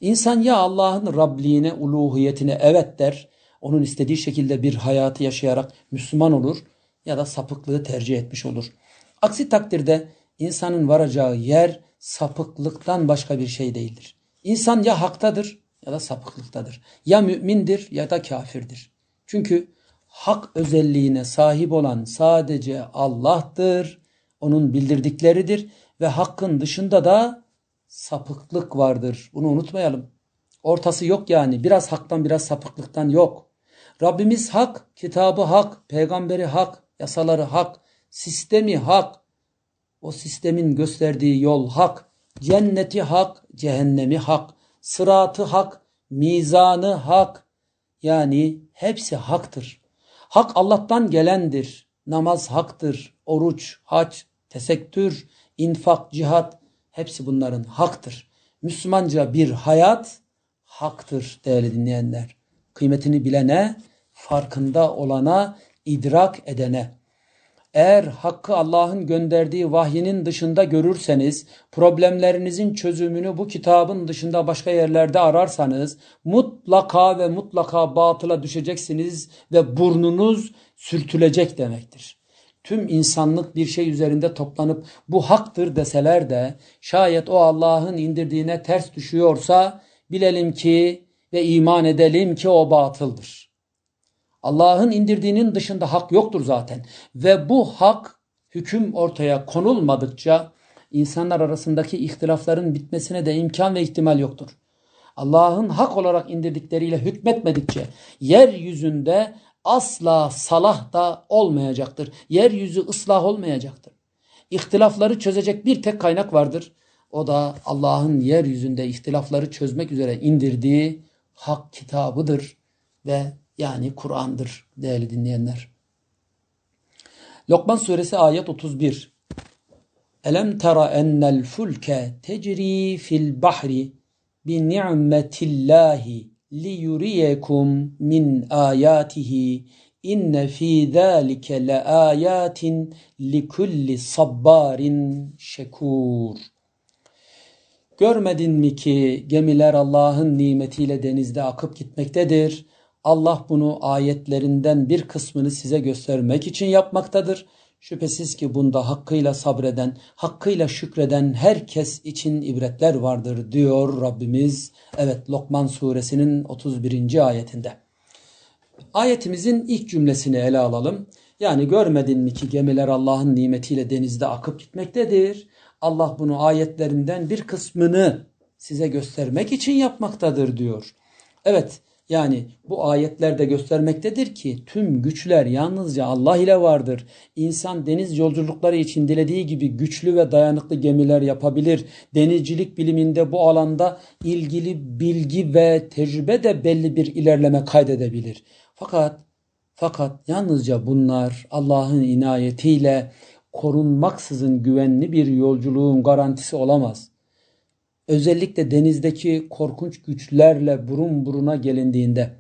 [SPEAKER 1] İnsan ya Allah'ın Rabliğine, uluhiyetine evet der. Onun istediği şekilde bir hayatı yaşayarak Müslüman olur ya da sapıklığı tercih etmiş olur. Aksi takdirde insanın varacağı yer sapıklıktan başka bir şey değildir. İnsan ya haktadır ya da sapıklıktadır. Ya mümindir ya da kafirdir. Çünkü hak özelliğine sahip olan sadece Allah'tır. Onun bildirdikleridir ve hakkın dışında da sapıklık vardır. Bunu unutmayalım. Ortası yok yani. Biraz haktan biraz sapıklıktan yok. Rabbimiz hak, kitabı hak, peygamberi hak, yasaları hak, sistemi hak. O sistemin gösterdiği yol hak, cenneti hak, cehennemi hak, sıratı hak, mizanı hak. Yani hepsi haktır. Hak Allah'tan gelendir. Namaz haktır. Oruç, hac, tesettür, infak, cihat, Hepsi bunların haktır. Müslümanca bir hayat haktır değerli dinleyenler. Kıymetini bilene, farkında olana, idrak edene. Eğer hakkı Allah'ın gönderdiği vahyinin dışında görürseniz, problemlerinizin çözümünü bu kitabın dışında başka yerlerde ararsanız, mutlaka ve mutlaka batıla düşeceksiniz ve burnunuz sürtülecek demektir tüm insanlık bir şey üzerinde toplanıp bu haktır deseler de şayet o Allah'ın indirdiğine ters düşüyorsa bilelim ki ve iman edelim ki o batıldır. Allah'ın indirdiğinin dışında hak yoktur zaten ve bu hak hüküm ortaya konulmadıkça insanlar arasındaki ihtilafların bitmesine de imkan ve ihtimal yoktur. Allah'ın hak olarak indirdikleriyle hükmetmedikçe yeryüzünde asla salah da olmayacaktır. Yeryüzü ıslah olmayacaktır. İhtilafları çözecek bir tek kaynak vardır. O da Allah'ın yeryüzünde ihtilafları çözmek üzere indirdiği hak kitabıdır ve yani Kur'an'dır değerli dinleyenler. Lokman suresi ayet 31. Elem Tara ennel fulke tecri fil bahri bi ni'metillahi li yuriyekum min ayatihi inne fi zalike le ayatin li kulli sabbarin şekur. Görmedin mi ki gemiler Allah'ın nimetiyle denizde akıp gitmektedir. Allah bunu ayetlerinden bir kısmını size göstermek için yapmaktadır. Şüphesiz ki bunda hakkıyla sabreden, hakkıyla şükreden herkes için ibretler vardır diyor Rabbimiz. Evet Lokman suresinin 31. ayetinde. Ayetimizin ilk cümlesini ele alalım. Yani görmedin mi ki gemiler Allah'ın nimetiyle denizde akıp gitmektedir. Allah bunu ayetlerinden bir kısmını size göstermek için yapmaktadır diyor. Evet yani bu ayetlerde göstermektedir ki tüm güçler yalnızca Allah ile vardır. İnsan deniz yolculukları için dilediği gibi güçlü ve dayanıklı gemiler yapabilir. Denizcilik biliminde bu alanda ilgili bilgi ve tecrübe de belli bir ilerleme kaydedebilir. Fakat fakat yalnızca bunlar Allah'ın inayetiyle korunmaksızın güvenli bir yolculuğun garantisi olamaz özellikle denizdeki korkunç güçlerle burun buruna gelindiğinde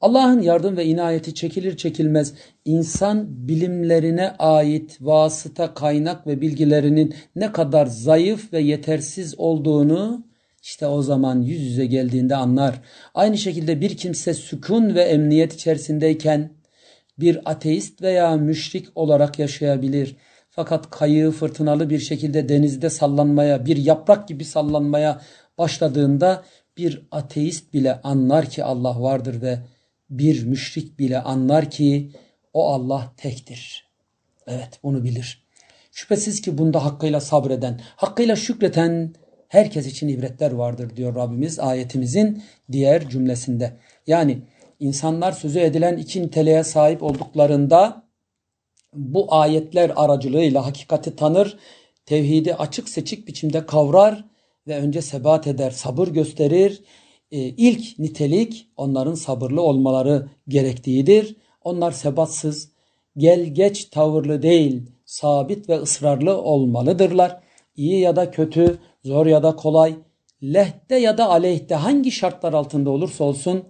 [SPEAKER 1] Allah'ın yardım ve inayeti çekilir çekilmez insan bilimlerine ait vasıta kaynak ve bilgilerinin ne kadar zayıf ve yetersiz olduğunu işte o zaman yüz yüze geldiğinde anlar. Aynı şekilde bir kimse sükun ve emniyet içerisindeyken bir ateist veya müşrik olarak yaşayabilir. Fakat kayığı fırtınalı bir şekilde denizde sallanmaya, bir yaprak gibi sallanmaya başladığında bir ateist bile anlar ki Allah vardır ve bir müşrik bile anlar ki o Allah tektir. Evet bunu bilir. Şüphesiz ki bunda hakkıyla sabreden, hakkıyla şükreten herkes için ibretler vardır diyor Rabbimiz ayetimizin diğer cümlesinde. Yani insanlar sözü edilen iki niteliğe sahip olduklarında bu ayetler aracılığıyla hakikati tanır, tevhidi açık seçik biçimde kavrar ve önce sebat eder, sabır gösterir. Ee, ilk nitelik onların sabırlı olmaları gerektiğidir. Onlar sebatsız, gel geç tavırlı değil, sabit ve ısrarlı olmalıdırlar. İyi ya da kötü, zor ya da kolay, lehte ya da aleyhte hangi şartlar altında olursa olsun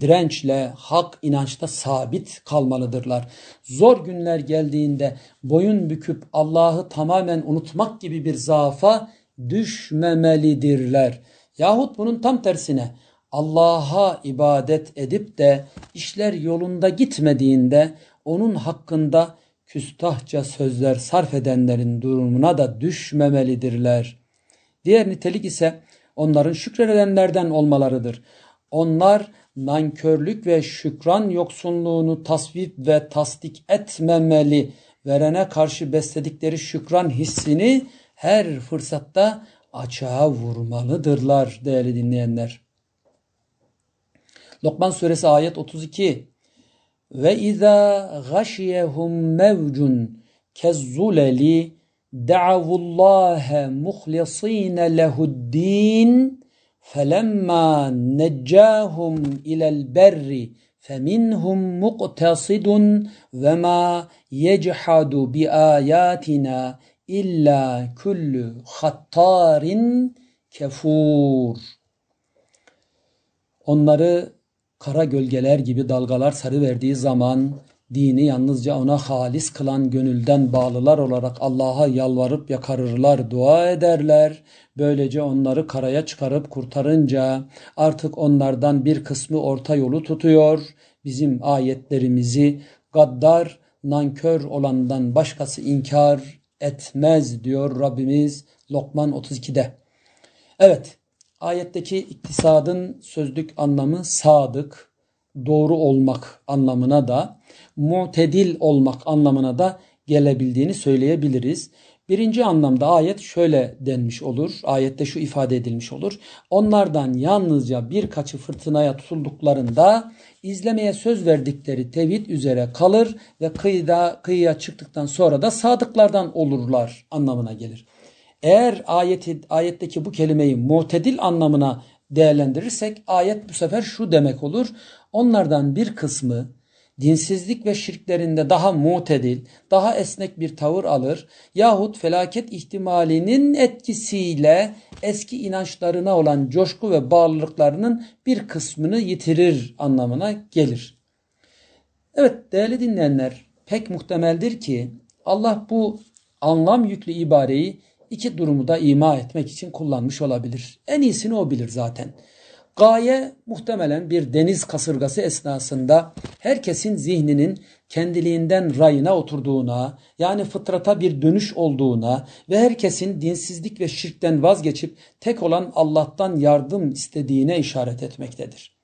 [SPEAKER 1] dirençle hak inançta sabit kalmalıdırlar. Zor günler geldiğinde boyun büküp Allah'ı tamamen unutmak gibi bir zaafa düşmemelidirler. Yahut bunun tam tersine Allah'a ibadet edip de işler yolunda gitmediğinde onun hakkında küstahça sözler sarf edenlerin durumuna da düşmemelidirler. Diğer nitelik ise onların şükredenlerden olmalarıdır. Onlar nankörlük ve şükran yoksunluğunu tasvip ve tasdik etmemeli verene karşı besledikleri şükran hissini her fırsatta açığa vurmalıdırlar değerli dinleyenler. Lokman suresi ayet 32 Ve izâ gâşiyehum mevcun kezzuleli da'avullâhe muhlisîne lehuddîn فَلَمَّا نَجَّاهُمْ اِلَى الْبَرِّ فَمِنْهُمْ مُقْتَصِدٌ وَمَا يَجْحَدُ بِآيَاتِنَا illa كُلُّ خَطَّارٍ kefur. Onları kara gölgeler gibi dalgalar sarı verdiği zaman dini yalnızca ona halis kılan gönülden bağlılar olarak Allah'a yalvarıp yakarırlar, dua ederler. Böylece onları karaya çıkarıp kurtarınca artık onlardan bir kısmı orta yolu tutuyor. Bizim ayetlerimizi gaddar, nankör olandan başkası inkar etmez diyor Rabbimiz Lokman 32'de. Evet, ayetteki iktisadın sözlük anlamı sadık, doğru olmak anlamına da mu'tedil olmak anlamına da gelebildiğini söyleyebiliriz. Birinci anlamda ayet şöyle denmiş olur. Ayette şu ifade edilmiş olur. Onlardan yalnızca birkaçı fırtınaya tutulduklarında izlemeye söz verdikleri tevhid üzere kalır ve kıyıda, kıyıya çıktıktan sonra da sadıklardan olurlar anlamına gelir. Eğer ayeti, ayetteki bu kelimeyi mutedil anlamına değerlendirirsek ayet bu sefer şu demek olur. Onlardan bir kısmı dinsizlik ve şirklerinde daha mutedil, daha esnek bir tavır alır yahut felaket ihtimalinin etkisiyle eski inançlarına olan coşku ve bağlılıklarının bir kısmını yitirir anlamına gelir. Evet değerli dinleyenler pek muhtemeldir ki Allah bu anlam yüklü ibareyi iki durumu da ima etmek için kullanmış olabilir. En iyisini o bilir zaten. Gaye muhtemelen bir deniz kasırgası esnasında herkesin zihninin kendiliğinden rayına oturduğuna, yani fıtrata bir dönüş olduğuna ve herkesin dinsizlik ve şirkten vazgeçip tek olan Allah'tan yardım istediğine işaret etmektedir.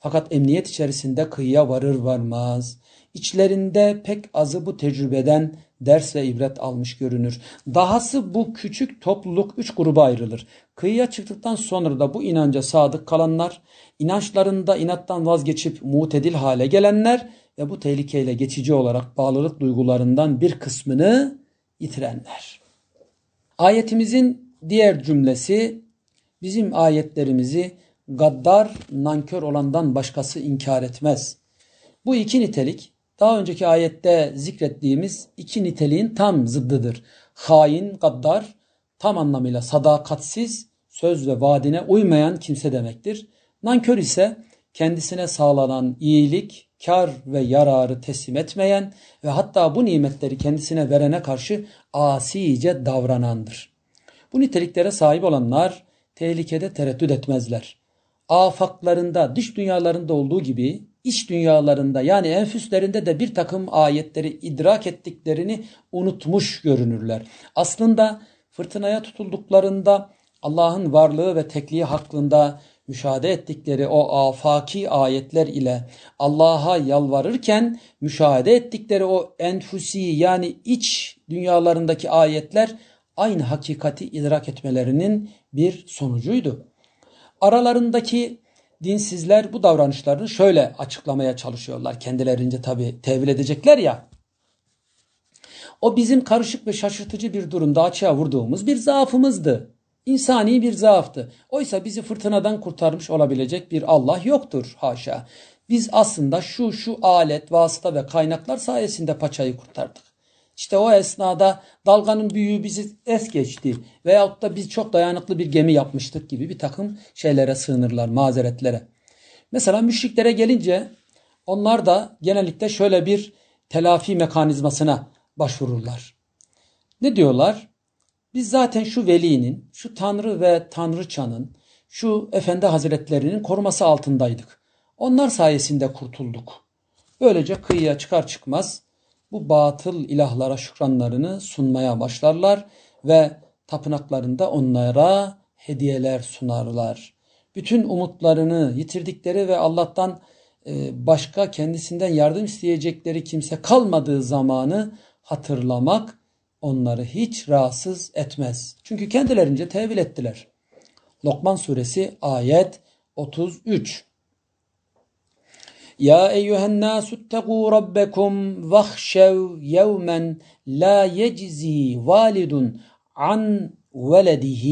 [SPEAKER 1] Fakat emniyet içerisinde kıyıya varır varmaz, içlerinde pek azı bu tecrübeden ders ve ibret almış görünür. Dahası bu küçük topluluk üç gruba ayrılır. Kıyıya çıktıktan sonra da bu inanca sadık kalanlar, inançlarında inattan vazgeçip mutedil hale gelenler ve bu tehlikeyle geçici olarak bağlılık duygularından bir kısmını yitirenler. Ayetimizin diğer cümlesi bizim ayetlerimizi gaddar, nankör olandan başkası inkar etmez. Bu iki nitelik daha önceki ayette zikrettiğimiz iki niteliğin tam zıddıdır. Hain, gaddar, tam anlamıyla sadakatsiz, söz ve vaadine uymayan kimse demektir. Nankör ise kendisine sağlanan iyilik, kar ve yararı teslim etmeyen ve hatta bu nimetleri kendisine verene karşı asice davranandır. Bu niteliklere sahip olanlar tehlikede tereddüt etmezler. Afaklarında, dış dünyalarında olduğu gibi iç dünyalarında yani enfüslerinde de bir takım ayetleri idrak ettiklerini unutmuş görünürler. Aslında fırtınaya tutulduklarında Allah'ın varlığı ve tekliği hakkında müşahede ettikleri o afaki ayetler ile Allah'a yalvarırken müşahede ettikleri o enfusi yani iç dünyalarındaki ayetler aynı hakikati idrak etmelerinin bir sonucuydu. Aralarındaki dinsizler bu davranışlarını şöyle açıklamaya çalışıyorlar. Kendilerince tabi tevil edecekler ya. O bizim karışık ve şaşırtıcı bir durumda açığa vurduğumuz bir zaafımızdı. İnsani bir zaaftı. Oysa bizi fırtınadan kurtarmış olabilecek bir Allah yoktur haşa. Biz aslında şu şu alet, vasıta ve kaynaklar sayesinde paçayı kurtardık. İşte o esnada dalganın büyüğü bizi es geçti veyahut da biz çok dayanıklı bir gemi yapmıştık gibi bir takım şeylere sığınırlar, mazeretlere. Mesela müşriklere gelince onlar da genellikle şöyle bir telafi mekanizmasına başvururlar. Ne diyorlar? Biz zaten şu velinin, şu tanrı ve tanrıçanın, şu efendi hazretlerinin koruması altındaydık. Onlar sayesinde kurtulduk. Böylece kıyıya çıkar çıkmaz bu batıl ilahlara şükranlarını sunmaya başlarlar ve tapınaklarında onlara hediyeler sunarlar. Bütün umutlarını yitirdikleri ve Allah'tan e, başka kendisinden yardım isteyecekleri kimse kalmadığı zamanı hatırlamak onları hiç rahatsız etmez. Çünkü kendilerince tevil ettiler. Lokman suresi ayet 33. يا أيها الناس اتقوا ربكم واخشوا يوما لا يجزي والد عن ولده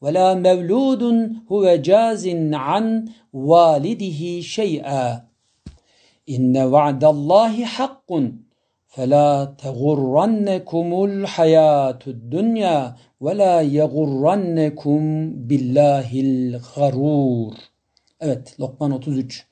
[SPEAKER 1] ولا مولود هو جاز عن والده شيئا إن وعد الله حق فلا تغرنكم الحياة الدنيا ولا يغرنكم بالله الغرور Evet Lokman 33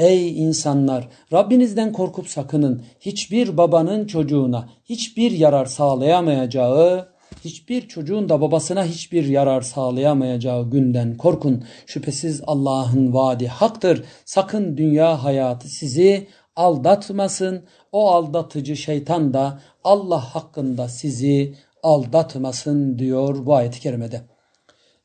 [SPEAKER 1] Ey insanlar! Rabbinizden korkup sakının. Hiçbir babanın çocuğuna hiçbir yarar sağlayamayacağı, hiçbir çocuğun da babasına hiçbir yarar sağlayamayacağı günden korkun. Şüphesiz Allah'ın vaadi haktır. Sakın dünya hayatı sizi aldatmasın. O aldatıcı şeytan da Allah hakkında sizi aldatmasın diyor bu ayet-i kerimede.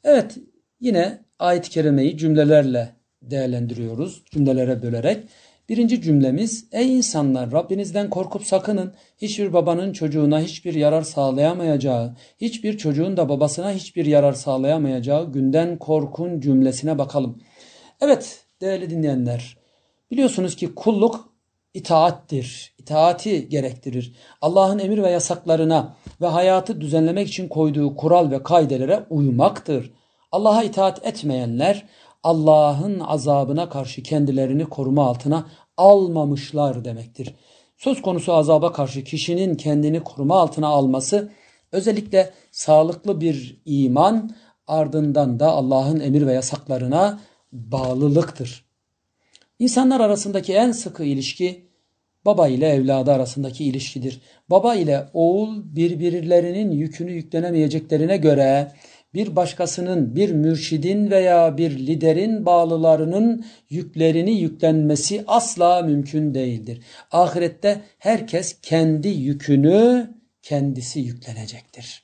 [SPEAKER 1] Evet yine ayet-i kerimeyi cümlelerle değerlendiriyoruz cümlelere bölerek. Birinci cümlemiz ey insanlar Rabbinizden korkup sakının hiçbir babanın çocuğuna hiçbir yarar sağlayamayacağı hiçbir çocuğun da babasına hiçbir yarar sağlayamayacağı günden korkun cümlesine bakalım. Evet değerli dinleyenler biliyorsunuz ki kulluk itaattir. İtaati gerektirir. Allah'ın emir ve yasaklarına ve hayatı düzenlemek için koyduğu kural ve kaidelere uymaktır. Allah'a itaat etmeyenler Allah'ın azabına karşı kendilerini koruma altına almamışlar demektir. Söz konusu azaba karşı kişinin kendini koruma altına alması özellikle sağlıklı bir iman ardından da Allah'ın emir ve yasaklarına bağlılıktır. İnsanlar arasındaki en sıkı ilişki baba ile evladı arasındaki ilişkidir. Baba ile oğul birbirlerinin yükünü yüklenemeyeceklerine göre bir başkasının, bir mürşidin veya bir liderin bağlılarının yüklerini yüklenmesi asla mümkün değildir. Ahirette herkes kendi yükünü kendisi yüklenecektir.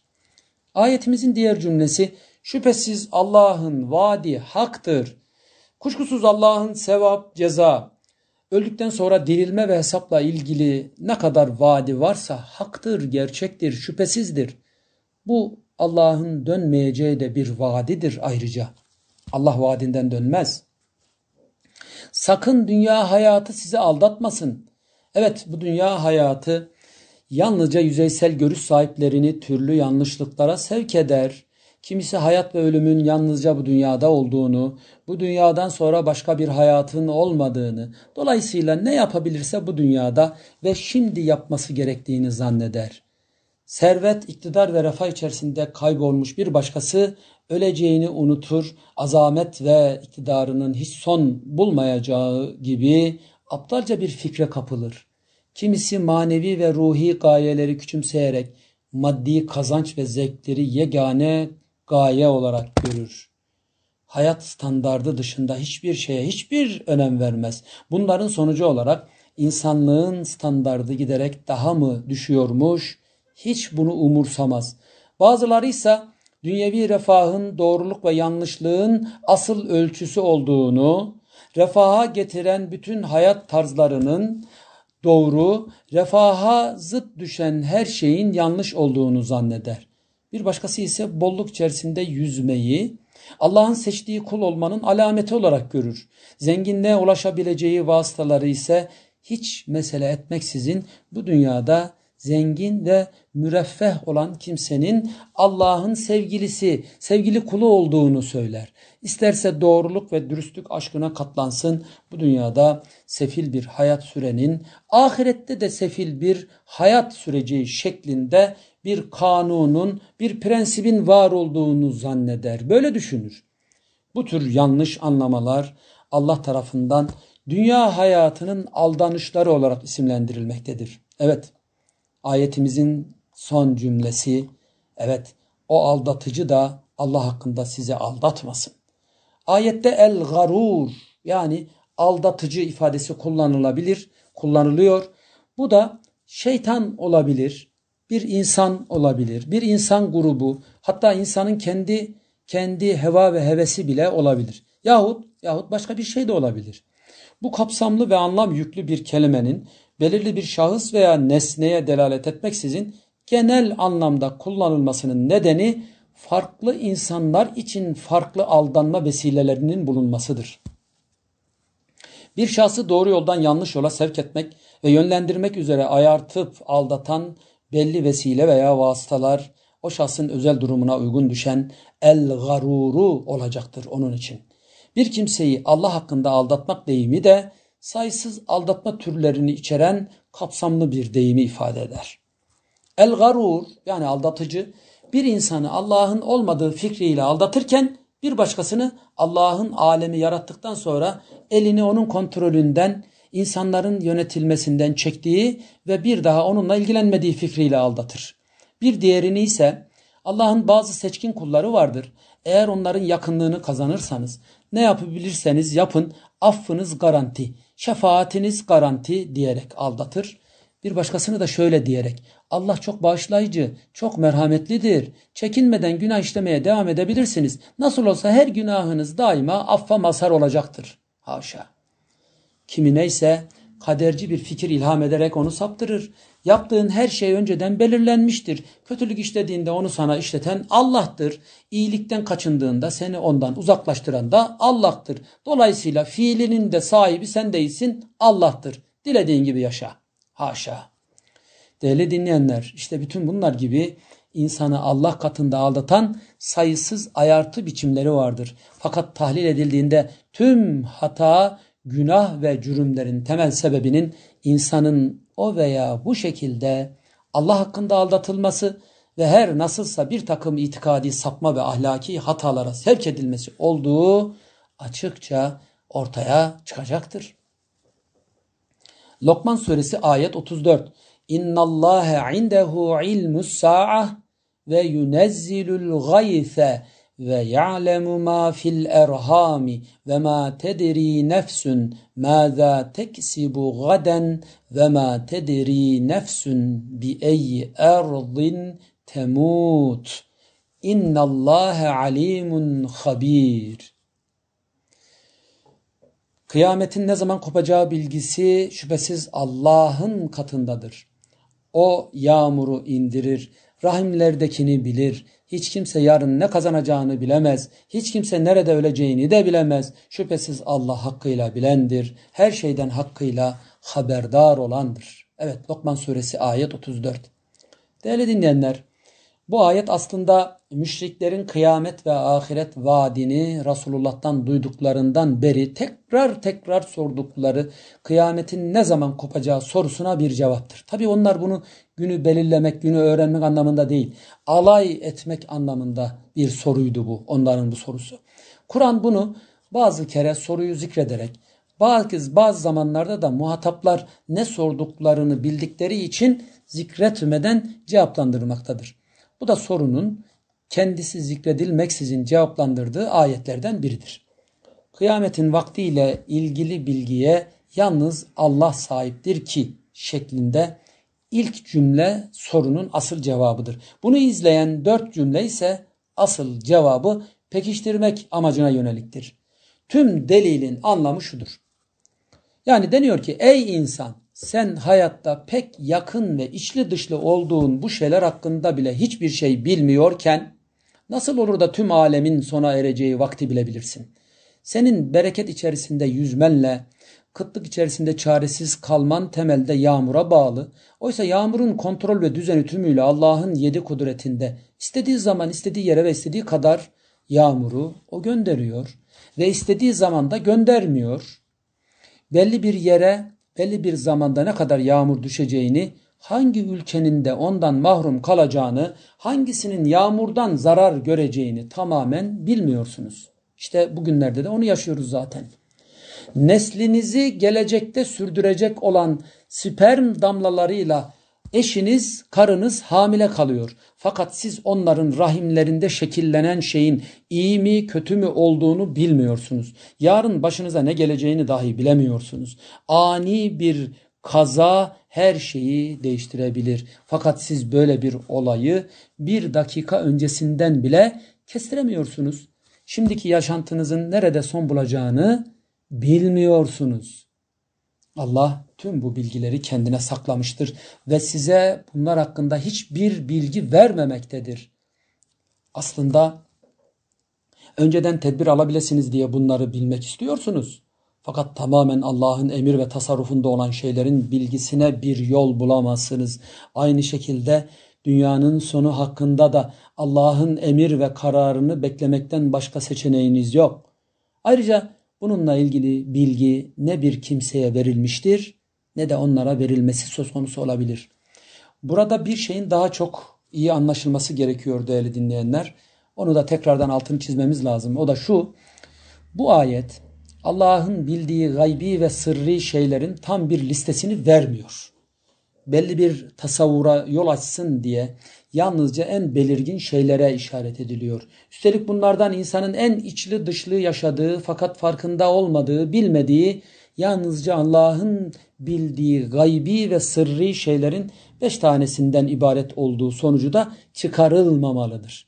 [SPEAKER 1] Ayetimizin diğer cümlesi şüphesiz Allah'ın vaadi haktır. Kuşkusuz Allah'ın sevap, ceza, öldükten sonra dirilme ve hesapla ilgili ne kadar vaadi varsa haktır, gerçektir, şüphesizdir. Bu Allah'ın dönmeyeceği de bir vaadidir ayrıca. Allah vaadinden dönmez. Sakın dünya hayatı sizi aldatmasın. Evet bu dünya hayatı yalnızca yüzeysel görüş sahiplerini türlü yanlışlıklara sevk eder. Kimisi hayat ve ölümün yalnızca bu dünyada olduğunu, bu dünyadan sonra başka bir hayatın olmadığını, dolayısıyla ne yapabilirse bu dünyada ve şimdi yapması gerektiğini zanneder servet, iktidar ve refah içerisinde kaybolmuş bir başkası öleceğini unutur, azamet ve iktidarının hiç son bulmayacağı gibi aptalca bir fikre kapılır. Kimisi manevi ve ruhi gayeleri küçümseyerek maddi kazanç ve zevkleri yegane gaye olarak görür. Hayat standardı dışında hiçbir şeye hiçbir önem vermez. Bunların sonucu olarak insanlığın standardı giderek daha mı düşüyormuş, hiç bunu umursamaz. Bazıları ise dünyevi refahın doğruluk ve yanlışlığın asıl ölçüsü olduğunu, refaha getiren bütün hayat tarzlarının doğru, refaha zıt düşen her şeyin yanlış olduğunu zanneder. Bir başkası ise bolluk içerisinde yüzmeyi Allah'ın seçtiği kul olmanın alameti olarak görür. Zenginliğe ulaşabileceği vasıtaları ise hiç mesele etmeksizin bu dünyada zengin ve müreffeh olan kimsenin Allah'ın sevgilisi, sevgili kulu olduğunu söyler. İsterse doğruluk ve dürüstlük aşkına katlansın. Bu dünyada sefil bir hayat sürenin, ahirette de sefil bir hayat süreceği şeklinde bir kanunun, bir prensibin var olduğunu zanneder. Böyle düşünür. Bu tür yanlış anlamalar Allah tarafından dünya hayatının aldanışları olarak isimlendirilmektedir. Evet, ayetimizin son cümlesi evet o aldatıcı da Allah hakkında sizi aldatmasın. Ayette el garur yani aldatıcı ifadesi kullanılabilir, kullanılıyor. Bu da şeytan olabilir, bir insan olabilir, bir insan grubu, hatta insanın kendi kendi heva ve hevesi bile olabilir. Yahut yahut başka bir şey de olabilir. Bu kapsamlı ve anlam yüklü bir kelimenin belirli bir şahıs veya nesneye delalet etmeksizin genel anlamda kullanılmasının nedeni farklı insanlar için farklı aldanma vesilelerinin bulunmasıdır. Bir şahsı doğru yoldan yanlış yola sevk etmek ve yönlendirmek üzere ayartıp aldatan belli vesile veya vasıtalar o şahsın özel durumuna uygun düşen el garuru olacaktır onun için. Bir kimseyi Allah hakkında aldatmak deyimi de sayısız aldatma türlerini içeren kapsamlı bir deyimi ifade eder. El garur yani aldatıcı bir insanı Allah'ın olmadığı fikriyle aldatırken bir başkasını Allah'ın alemi yarattıktan sonra elini onun kontrolünden, insanların yönetilmesinden çektiği ve bir daha onunla ilgilenmediği fikriyle aldatır. Bir diğerini ise Allah'ın bazı seçkin kulları vardır. Eğer onların yakınlığını kazanırsanız ne yapabilirseniz yapın affınız garanti, şefaatiniz garanti diyerek aldatır. Bir başkasını da şöyle diyerek Allah çok bağışlayıcı, çok merhametlidir. Çekinmeden günah işlemeye devam edebilirsiniz. Nasıl olsa her günahınız daima affa mazhar olacaktır. Haşa. Kimi neyse kaderci bir fikir ilham ederek onu saptırır. Yaptığın her şey önceden belirlenmiştir. Kötülük işlediğinde onu sana işleten Allah'tır. İyilikten kaçındığında seni ondan uzaklaştıran da Allah'tır. Dolayısıyla fiilinin de sahibi sen değilsin, Allah'tır. Dilediğin gibi yaşa. Haşa. Değerli dinleyenler işte bütün bunlar gibi insanı Allah katında aldatan sayısız ayartı biçimleri vardır. Fakat tahlil edildiğinde tüm hata, günah ve cürümlerin temel sebebinin insanın o veya bu şekilde Allah hakkında aldatılması ve her nasılsa bir takım itikadi sapma ve ahlaki hatalara sevk edilmesi olduğu açıkça ortaya çıkacaktır. Lokman suresi ayet 34. İnnallâhe indehu ilmus sa'ah ve yunezzilul gayfe ve ya'lemu ma fil erhami ve ma tedri nefsun maza teksibu gaden ve ma tedri nefsun bi ey erdin temut. İnna İnnallâhe alimun habir. Kıyametin ne zaman kopacağı bilgisi şüphesiz Allah'ın katındadır. O yağmuru indirir, rahimlerdekini bilir. Hiç kimse yarın ne kazanacağını bilemez. Hiç kimse nerede öleceğini de bilemez. Şüphesiz Allah hakkıyla bilendir. Her şeyden hakkıyla haberdar olandır. Evet Lokman suresi ayet 34. Değerli dinleyenler bu ayet aslında müşriklerin kıyamet ve ahiret vaadini Resulullah'tan duyduklarından beri tekrar tekrar sordukları kıyametin ne zaman kopacağı sorusuna bir cevaptır. Tabi onlar bunu günü belirlemek, günü öğrenmek anlamında değil, alay etmek anlamında bir soruydu bu onların bu sorusu. Kur'an bunu bazı kere soruyu zikrederek bazı, bazı zamanlarda da muhataplar ne sorduklarını bildikleri için zikretmeden cevaplandırmaktadır. Bu da sorunun kendisi zikredilmeksizin cevaplandırdığı ayetlerden biridir. Kıyametin vaktiyle ilgili bilgiye yalnız Allah sahiptir ki şeklinde ilk cümle sorunun asıl cevabıdır. Bunu izleyen dört cümle ise asıl cevabı pekiştirmek amacına yöneliktir. Tüm delilin anlamı şudur. Yani deniyor ki ey insan sen hayatta pek yakın ve içli dışlı olduğun bu şeyler hakkında bile hiçbir şey bilmiyorken Nasıl olur da tüm alemin sona ereceği vakti bilebilirsin? Senin bereket içerisinde yüzmenle, kıtlık içerisinde çaresiz kalman temelde yağmura bağlı. Oysa yağmurun kontrol ve düzeni tümüyle Allah'ın yedi kudretinde istediği zaman istediği yere ve istediği kadar yağmuru o gönderiyor ve istediği zaman da göndermiyor. Belli bir yere, belli bir zamanda ne kadar yağmur düşeceğini hangi ülkenin de ondan mahrum kalacağını, hangisinin yağmurdan zarar göreceğini tamamen bilmiyorsunuz. İşte bugünlerde de onu yaşıyoruz zaten. Neslinizi gelecekte sürdürecek olan sperm damlalarıyla Eşiniz, karınız hamile kalıyor. Fakat siz onların rahimlerinde şekillenen şeyin iyi mi kötü mü olduğunu bilmiyorsunuz. Yarın başınıza ne geleceğini dahi bilemiyorsunuz. Ani bir kaza her şeyi değiştirebilir. Fakat siz böyle bir olayı bir dakika öncesinden bile kestiremiyorsunuz. Şimdiki yaşantınızın nerede son bulacağını bilmiyorsunuz. Allah tüm bu bilgileri kendine saklamıştır ve size bunlar hakkında hiçbir bilgi vermemektedir. Aslında önceden tedbir alabilirsiniz diye bunları bilmek istiyorsunuz. Fakat tamamen Allah'ın emir ve tasarrufunda olan şeylerin bilgisine bir yol bulamazsınız. Aynı şekilde dünyanın sonu hakkında da Allah'ın emir ve kararını beklemekten başka seçeneğiniz yok. Ayrıca bununla ilgili bilgi ne bir kimseye verilmiştir ne de onlara verilmesi söz konusu olabilir. Burada bir şeyin daha çok iyi anlaşılması gerekiyor değerli dinleyenler. Onu da tekrardan altını çizmemiz lazım. O da şu. Bu ayet Allah'ın bildiği gaybi ve sırrı şeylerin tam bir listesini vermiyor. Belli bir tasavvura yol açsın diye yalnızca en belirgin şeylere işaret ediliyor. Üstelik bunlardan insanın en içli dışlı yaşadığı fakat farkında olmadığı, bilmediği yalnızca Allah'ın bildiği gaybi ve sırrı şeylerin beş tanesinden ibaret olduğu sonucu da çıkarılmamalıdır.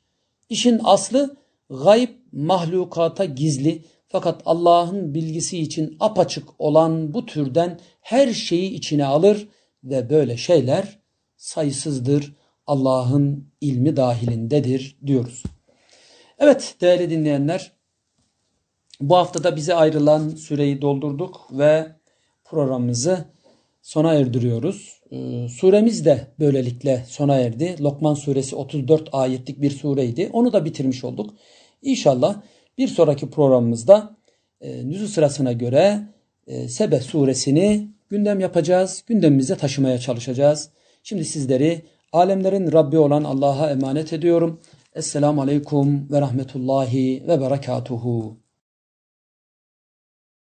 [SPEAKER 1] İşin aslı gayb mahlukata gizli fakat Allah'ın bilgisi için apaçık olan bu türden her şeyi içine alır ve böyle şeyler sayısızdır. Allah'ın ilmi dahilindedir diyoruz. Evet değerli dinleyenler bu haftada bize ayrılan süreyi doldurduk ve programımızı sona erdiriyoruz. Ee, suremiz de böylelikle sona erdi. Lokman suresi 34 ayetlik bir sureydi. Onu da bitirmiş olduk. İnşallah bir sonraki programımızda e, nüzul sırasına göre e, Sebe suresini gündem yapacağız. Gündemimize taşımaya çalışacağız. Şimdi sizleri alemlerin Rabbi olan Allah'a emanet ediyorum. Esselamu Aleyküm ve Rahmetullahi ve Berekatuhu.